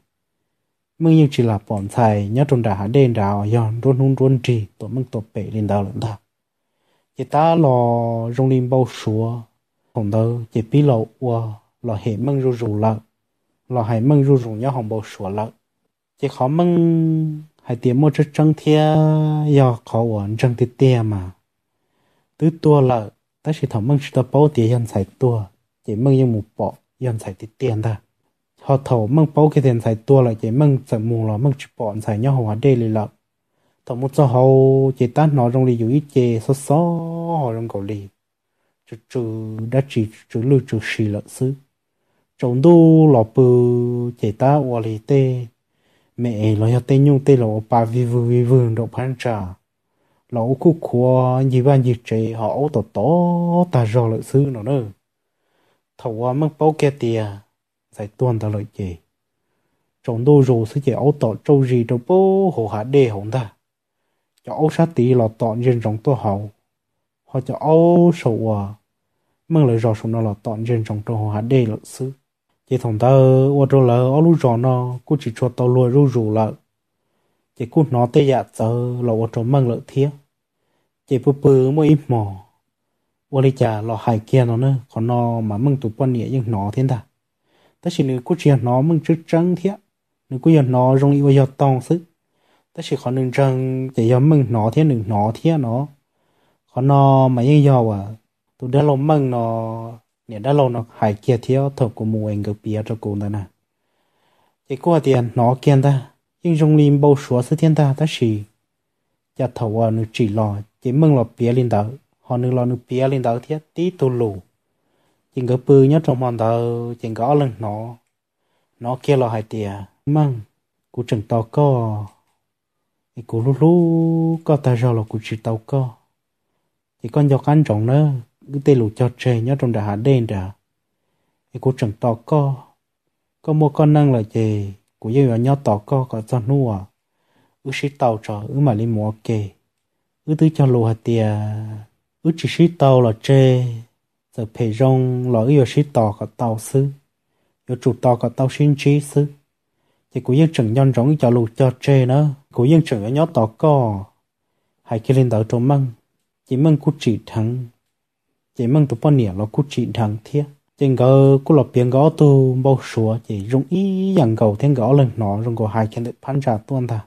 mình yêu chỉ là bọn thầy nhớ trong đà đen đạo, yon run run run trì tổ mình tổ bể lên đạo lẫn ta chỉ ta lò rong lên bao số, hồng đâu chỉ bí lò ua lò hệ măng ru ru lợ lò hệ măng ru ru nhớ hồng bao súa lợ chỉ khó măng hay tiền mua cho trăng thia do khó ổn trăng thia tia mà tứ tua lợ ta chỉ thằng măng chỉ ta bao tiền yon xài tua chỉ măng yêu một bỏ yon xài tiền ta họ thầu măng bao cái tiền xài tua lại chỉ măng sợ mù là măng chụp bọn xài nhau họ đây lì lợ thầu một số họ chỉ tát nó trong lì dù ít chè số số họ trong cầu lì chú, trừ đã chỉ trừ lưu trừ xì lợ xứ trong đu lọ bự chỉ ta ở lì tê mẹ lọ cho tê nhung tê lọ bà vi vư vi vư độ phan trà lọ khu khua gì ba gì trẻ họ tổ tổ ta rò lợ xứ nó nữa thầu măng bao cái tiền 在断的了姐。trong đô rồ sẽ chỉ ấu tọ trâu gì đâu bố hồ hạ đề hồng ta cho ấu sát tí là tọ nhân trong tô hậu họ cho ấu sầu à mừng lời rõ súng nó là tọ nhân trong tô hồ hạ đề lợi sư chỉ thằng ta ô chỗ là ô lú rõ nó cũng chỉ cho tao lùi rù rú lợ chỉ cũng nó tê dạ tớ là ô chỗ măng lợi thiếu, chỉ bự bự mới ít mò ô lý chả là hải kia nó nữa còn nó mà măng tụi quân nghĩa nhưng nó thiên ta ta chỉ nếu cố chuyện nó mình chưa trắng thiệt nếu cố giờ nó rong yêu giờ tòng sức ta chỉ khó nên trăng để yêu mình nó thế nên nó thế nó khó nó mà yêu giờ à tụi đã lâu mình nó nè đã lâu nó hải kia theo thợ của mù anh cái bia cho cô đó nè cái qua tiền nó kiên ta nhưng trong lim bầu số sự thiên ta ta chỉ giờ thầu à nó chỉ lo chỉ mừng lo bia lên đó họ nó lo nó bia lên đó thế tí tu lù chỉ có bự nhớ trong mòn tàu chỉ có lần nó nó kia là hai tia măng cú chừng tàu co thì cú lú lú có ta rồi là cú chỉ tàu co thì con dọc ăn trọng nữa cứ tê lù cho chê nhớ trong đại hạ đen đã thì cú chừng tàu co có mua con năng là gì cú yêu nhớ tàu co có cho nua ư sĩ tàu trò ư mà lên mua kề ư tứ cho lù hạt tia ư chỉ sĩ tàu là chơi sự phê rong lỡ yêu sĩ tò có tàu sư yêu chủ tò có tàu sinh trí sư thì cũng dân chừng nhân rong cho lù cho chê nữa cũng dân chừng ở nhó tò co hai kia lên tàu trống măng chỉ măng cút chỉ thằng chỉ măng tụ bao nỉa nó cút chỉ thằng thiệt trên gờ cú lọp biển gõ tu bao sủa chỉ rung ý dặn cầu thiên gõ lên nó rung gò hai chân được phán trả tuân ta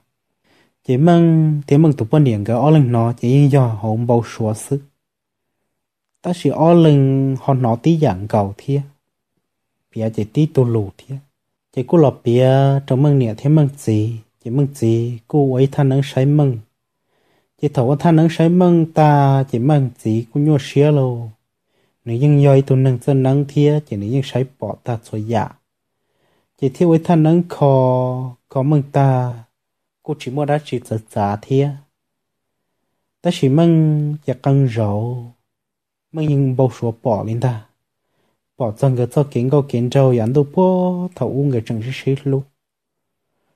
chỉ măng thế măng tụ bao nỉa gõ lên nó chỉ do hồn bao sủa sức ta chỉ o lưng họ nó tí dạng cầu thia bia chỉ tí tu lù thia chỉ cô lọ bia trong mừng nè thế mừng gì chỉ mừng gì cô ấy than nắng sấy mừng chỉ thấu than nắng sấy mừng ta chỉ mừng gì cô nhua xía lô yoi tu nâng dân nắng thia chỉ nếu nếu ยัง sấy bỏ ta cho dạ chỉ thiếu ấy than nắng khó có mừng ta cô chỉ mua đã chỉ giật giá thia ta chỉ mừng chỉ cần rầu mình nhìn bầu số bỏ lên ta bỏ chân cái cho kiến câu kiến trâu yán đâu bỏ thầu uống cái chẳng xí xí luôn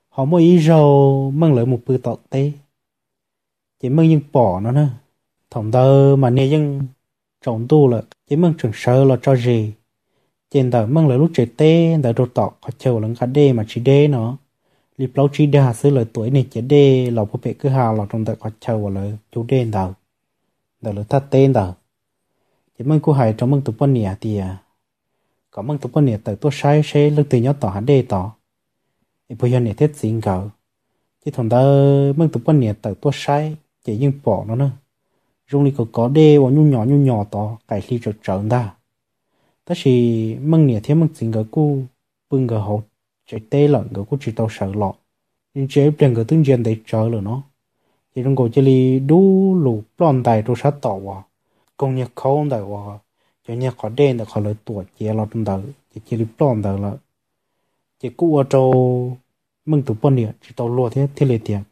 họ mua ý rau mừng lấy một bữa tọt tê chỉ mừng nhưng bỏ nó nè thằng đó mà nè nhưng trọng tu là chỉ mừng chẳng sơ là cho gì trên tờ mừng lấy lúc trẻ tê tờ đồ tọt họ chờ lần cả đê mà chỉ đê nó lịp lâu chỉ đa xứ lời tuổi này chỉ đê lò bố bệ cứ hà lò trong tờ họ chờ lời chú đê tờ tờ lời thắt tên tờ thì mình cũng hay trong mình tụi bọn nè thì à, có mình tụi bọn nè từ tôi sai sai lúc từ nhỏ tỏ hẳn đề tỏ thì bây giờ này thiết xin cầu chứ thằng đó mình tụi bọn nè từ tôi sai chỉ nhưng bỏ nó nữa rung li có có đề và nhu nhỏ nhu nhỏ tỏ cái li trở trở ta ta chỉ mình nè thế mình xin cầu cu bưng cầu hậu chạy tê lận cầu cu chỉ tao sợ lọ nhưng chế tiền cầu tương diện để trở lửa nó thì trong cổ chơi li đu lù plon tài tôi sát tỏ vào công nhân khó đời hoặc cho nhà khó đen được họ lấy tuổi chế lo trong đời chỉ chỉ lip lon đời là chỉ cũ ở chỗ mừng tụ bôn địa chỉ tàu lúa thế thế liệt tiền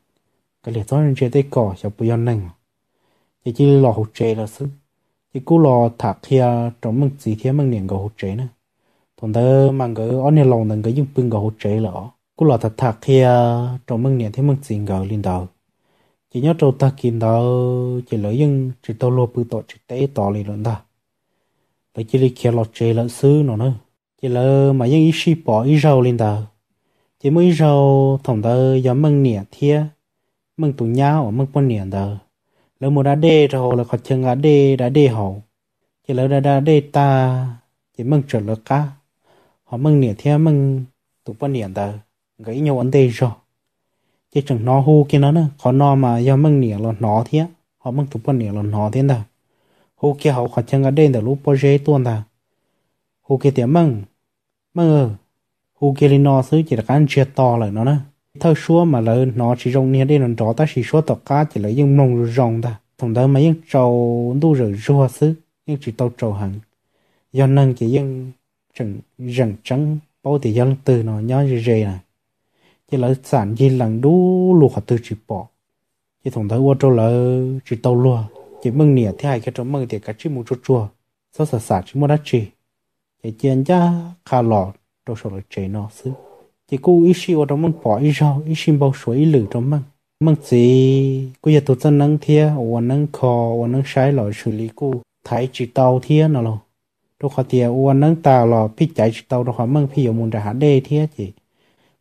cái liệt đó nên chế tay cỏ cho bùi ăn nâng, chỉ chỉ lò hụt chế là sức chỉ cũ lò thạc kia trong mừng gì thế mừng niệm cái hụt chế nữa còn đó mang cái ở nhà lòng đừng cái dùng bưng cái hụt chế là cũ lò thạc thạc kia trong mừng niệm thế mừng gì cái liền đời chỉ nhớ trâu ta kín đó chỉ lấy nhưng chỉ tao lo bự tọt chỉ té tọt lên luôn ta vậy chỉ lấy kia lọt chơi lợn xứ nó nữa chỉ là mà những ý xí bỏ ý rau lên ta chỉ mới rau thằng ta dám mừng nẻ thia mừng tụ nhau ở mừng quân nẻ ta lỡ một đã đê rồi là còn chừng đã đê đã đê hậu chỉ lỡ đã đã đê ta chỉ mừng trở lỡ cá họ mừng nẻ thia mừng tụ quân nẻ ta gãy nhau ấn tê rồi chỉ chừng nó hu kia nó nè khó nó mà do măng nỉa là nó thế họ măng tụp nỉa là nó thế nào hu kia họ khó chăng ở đây là lúc bơ dê tuôn ta hu kia tiếng măng măng ờ hu kia lên nó xứ chỉ là cái chia to lại nó nè thơ xua mà lỡ nó chỉ rong nia đây nó đó ta chỉ xua tọt cá chỉ lấy những mông rong ta thằng đó mấy những trâu đu rồi rùa xứ nhưng chỉ tao trâu hẳn do nâng chỉ những chẳng rằng trắng bao thì dân từ nó nhớ gì này chỉ là sản gì lần đủ lụa từ chỉ bỏ chỉ thằng thấy ô chỗ là chỉ tàu lụa chỉ mừng nè thế hai cái chỗ mừng thì cái chỉ một chút chua sau sợ sạt chỉ muốn đắt chỉ chỉ tiền ra khá lọ đồ sổ là chế nó xứ chỉ cô ý xí ô trong mừng bỏ ý rau ý xí bao suối lử trong mừng mừng gì cô giờ tụt chân năng thia ô năng khó ô năng sai lọ xử lý cô thấy chỉ tàu thia nó rồi đồ khó tiệt ô năng tà lọ phi chạy chỉ tàu đồ khó mừng phi ở muốn ra hạt đê thia chỉ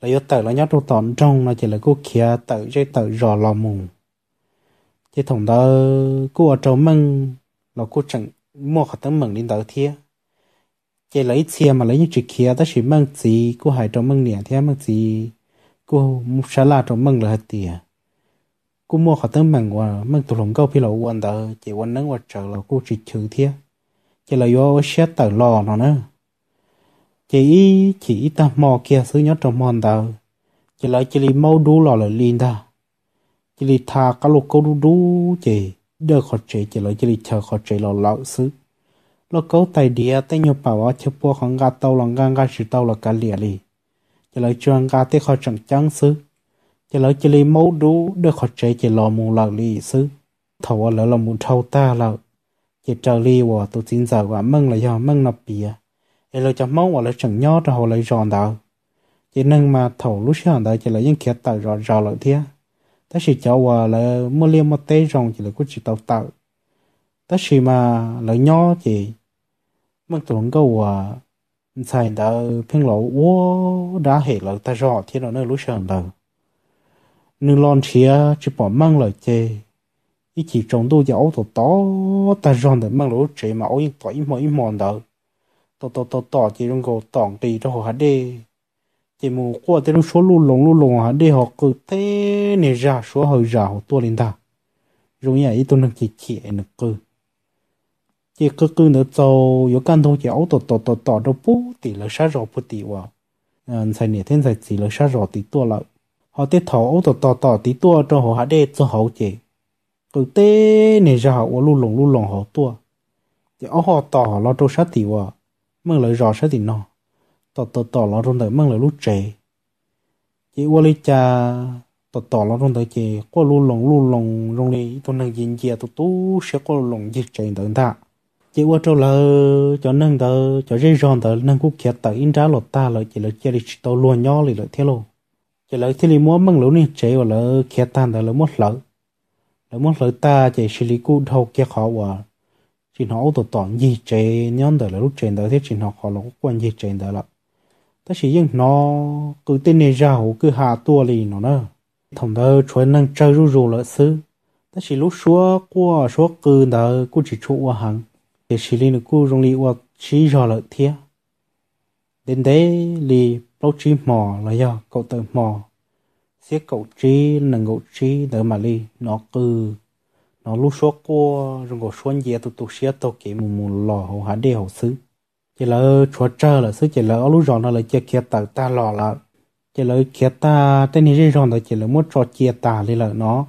là yếu tự là nhát đồ tòn trong là chỉ là cô kia tự chơi tự rò lò mùng chơi thủng đó cô ở trâu mừng là cô chẳng mua khát tấm mừng lên tới thia chỉ lấy xe mà lấy những chuyện kia ta chỉ mừng gì cô hãy trâu mừng nè thế mừng gì cô mua xả là trâu mừng là hết tiền cô mua khát tấm mừng qua mừng tụi lòng câu phi lậu quan đó chỉ quan nắng qua trời là cô chỉ trừ thia chỉ là do xe tự lò nó nữa chỉ chỉ ta mò kia xứ nhớ trong mòn tờ chỉ lại chỉ li mau đu lò lại liền ta chỉ li thà cá lục câu đu đu chỉ đỡ khó chế chỉ lại chỉ li chờ khó chế lò lão xứ lò câu tay địa tây nhau bảo ở chụp bùa khăn gà tàu lòng gà gà chữ tàu là cá lìa lì chỉ lại chuang gà tay khó chẳng chẳng xứ chỉ lại chỉ li mau đu đỡ khó chế chỉ lò mù lò li xứ thầu là lò mù thâu ta lợ chỉ chờ li hòa tổ chính giờ và mừng là do mừng là bìa ai lo cho mong hoặc là chẳng nhớ cho họ lấy giòn đâu chỉ nên mà thầu lúc sáng đó chỉ là những kia tạo rõ rõ lợi thế ta chỉ cho và là mua liêm một tê giòn chỉ là cũng chỉ tạo tạo ta chỉ mà lợi nhớ chỉ mất tuần câu và sai đó phiên lộ ô đã hệ là ta rõ thế nó nơi lúc sáng đó nương lon chia chỉ bỏ mang lời chê ý chỉ trong đôi giờ tổ to ta ròn để mang lỗ chê mà ô yên tỏi mỏi mòn đó ต่อต่อต่อต่อจีรงก็ต่องตีต่อหัดเดจีมูกัวเตลุชัวลูลงลูลงหัดเดหอกกูเตเนจ่าชัวหัวจ่าหัวตัวลินตารงใหญ่ตัวนึงจีเขียนึกกูจีกูกูเนื้อโจอยู่กันทุกอย่างต่อต่อต่อต่อเราปุ๊ตีเลยชาจอปุ๊ตีว่าอันใส่เนี่ยเท่นใส่สีเลยชาจอตีตัวละ họ tết thổ tổ tổ tổ tí tua cho họ hạ đê cho họ chế cứ tê nè ra họ lu lồng lu lồng họ tua thì ở họ tỏ họ lo cho sát tí wa mừng lợi rõ sẽ thì nó tỏ tỏ tỏ lo trong đời mừng lợi lúc trẻ chỉ qua lý cha tỏ tỏ lo trong đời chỉ qua lu lồng lu lồng trong này tôi năng nhìn kia tôi tú sẽ qua lồng dịch trẻ đời ta chỉ qua trâu lờ cho nâng tờ cho dây ròn tờ nâng cúc kia tờ in trả lọt ta lợi chỉ lợi chia đi tàu luôn nhỏ lợi lợi thế luôn chỉ lợi thế thì mua mừng lũ này trẻ và lợi kia tan tờ lợi mất lợi lợi mất lợi ta chỉ xử lý cú đầu kia khó quá chính họ ô tô tỏng gì chế nhân đời là lúc chế đời thế chính họ khó là quan gì chế đời là ta chỉ những nó cứ tên này ra hồ cứ hạ tua lì nó nữa thằng đó chuẩn năng chơi rủ rú lợi sư ta chỉ lúc xóa qua xóa cứ đó cũng chỉ chỗ qua hàng để chỉ lì nó cũng rong lì qua chỉ ra lợi thế đến đấy lì bao chỉ mò là do cậu tự mò xếp cậu trí là cậu trí đỡ mà lì nó cứ nó lúc số cô rồi ngồi xuống dễ tụ tụ xe tụ kỹ mù mù lò hậu hả đê hậu xứ chỉ là ờ, chúa trơ là xứ chỉ là lúc rồi nó là chơi kia tàu ta lò là chỉ là kia ta tên này rồi nó chỉ là muốn trò chia ta đi là nó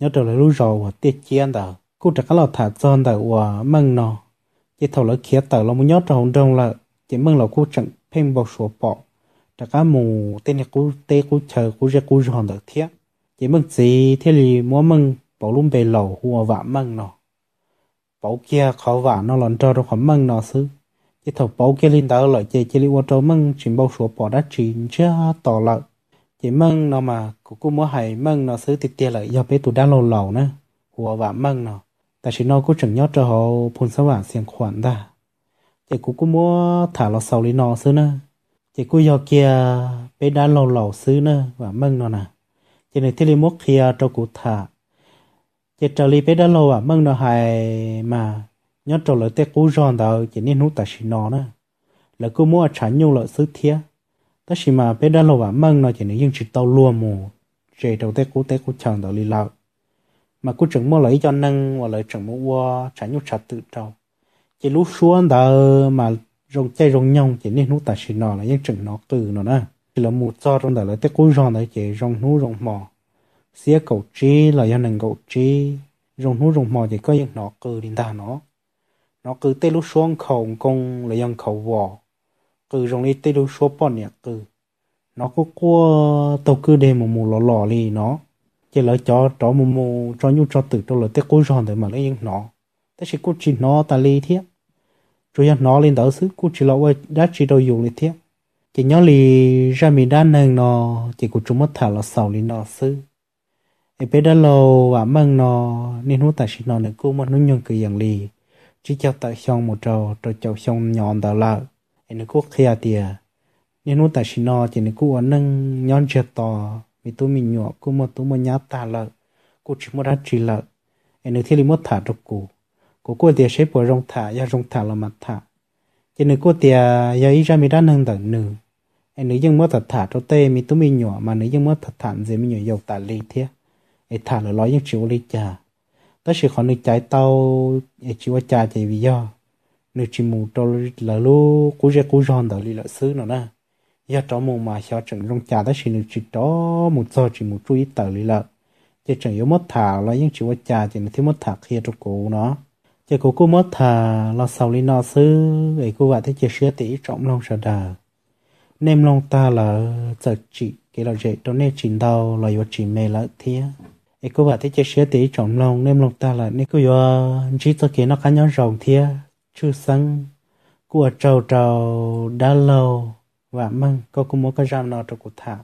nhớ trở lại lúc rồi và tiết chia đó cô trả cái lò thả chân đó và mừng nó chỉ thầu là kia tàu là muốn nhớ trò đông là chỉ mừng là cô chẳng phim bọc sổ bọ, trả cái mù tên này cô tê cô chờ cô ra cô rồi đó thiệt chỉ mừng gì thế thì muốn mừng bảo lum bề lầu hùa vả măng nó bảo kia khó vả nó lòn trơ đâu khó măng nó xứ chỉ thầu bảo kia linh tao lợi chơi chơi liu trâu măng chuyện bao số bỏ đã chuyện chưa tỏ lợi chỉ măng nó mà cũng cũng muốn hay măng nó xứ thì tiệt lợi do bé tụ đã lầu lầu nữa hùa vả măng nó tại chỉ nó cũng chẳng nhớ trơ hồ phun sáu vả xiềng khoản ta chỉ cũng cũng muốn thả lọ sầu li nó xứ nữa chỉ cũng do kia bé đã lầu lầu xứ nữa và măng nó nè chỉ này thế li mốt kia trâu cụ thả chỉ trở lại bên đó lâu à mừng nó hay mà nhớ trở lại tết cũ giòn đó chỉ nên nút tại xí nó nữa là cứ mua trả nhau lợi xứ thía ta chỉ mà bên đó lâu à mừng nó chỉ nên dùng chỉ tàu lùa mù chỉ đầu tết cũ tết cũ chẳng đó lì lợn mà cứ chẳng mua lấy cho nâng và lấy chẳng mua trả nhau trả tự trâu chỉ lúc xuống đó mà rong chơi rong nhông chỉ nên nút tại xí nó là những chẳng nó từ nó nữa chỉ là một do trong đó là tết cũ giòn đấy chỉ rong nú rong mò xía cầu chi là do nền cầu chi rồng hú rồng mò thì có những nó cứ đến ta nó nó cứ tê lúc xuống khẩu công là dân khẩu vỏ cứ rồng đi tê lúc xuống bọn nhạc cứ nó có qua tàu cứ đề một mù lò lò đi nó chỉ là cho cho một mù cho nhu cho tự cho là tê cố giòn rồi mà lấy những nó thế chỉ cố chỉ nó ta li thiết rồi dân nó lên đỡ sức cố chỉ là qua đã chỉ đầu dùng li thiết chỉ nhớ li ra mình đa nâng nó chỉ của chúng mất thả là sầu lên nó sư ai bé đã lâu và mừng nó nên hú tại xin nó nữa cô một nó nhung cái dạng lì chỉ cho tại xong một trầu trầu chầu xong nhọn tờ lợ ai nó quốc kia tìa nên hú tại xin nó chỉ nên cô ở nâng nhọn chợt to vì tôi mình nhọ cô một tôi mà nhát ta lợ cô chỉ một đã chỉ lợ ai nó thiết lý một thả trục cụ cô cô tìa sẽ bỏ rong thả ya rong thả là mặt thả chỉ nên cô tìa ya ý ra mình đã nâng tờ nửa ai nữ dân mất thật thả trâu tê mình tôi mình nhọ mà nữ dân mất thật thản gì mình nhỏ dầu tả lì thiệt ai thả là lối những chiều lấy cha ta chỉ còn nước trái tàu ai chỉ cha chạy vì do nước chỉ mù trâu là lu cú ra cú giòn đó lì lợn xứ nó nè giờ trâu mù mà cho trận trong cha ta chỉ nước chỉ đó một giờ chỉ một chú ý tờ lì lợn chỉ yếu mất thả lối những chiều qua cha thì nó thiếu mất thả kia trong cổ nó chỉ cổ cú mất thả là sau lì nó xứ ấy cú vợ thấy chỉ sửa tỷ trọng lòng sợ đà nem lòng ta là giờ chỉ cái là dễ cho nên chỉ đau là yếu chỉ mê là thiệt ấy cô bảo thế chơi sửa tí trọng lòng nên lòng ta là nên cứ do chỉ cho kia nó cá nhau rồng thia chưa sáng của trầu trầu đã lâu và măng có cũng muốn cái răng nào trong cuộc thả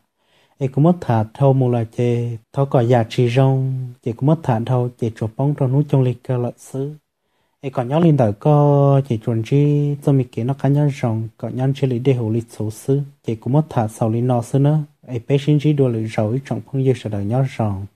ấy cũng mất thả thâu một loại chè thâu cỏ già trì rong chè cũng mất thả thâu chè chuột bóng trong núi trong lịch cơ lợi xứ ấy còn nhớ lên đời có chè chuẩn chi cho mình kia nó cá nhau rồng còn nhắn chơi lý để hồ lịch số xứ chè cũng mất thả sau lý nó xứ nữa ấy bé xin chỉ đua lý rầu trong phong dư sợ đời nhớ rồng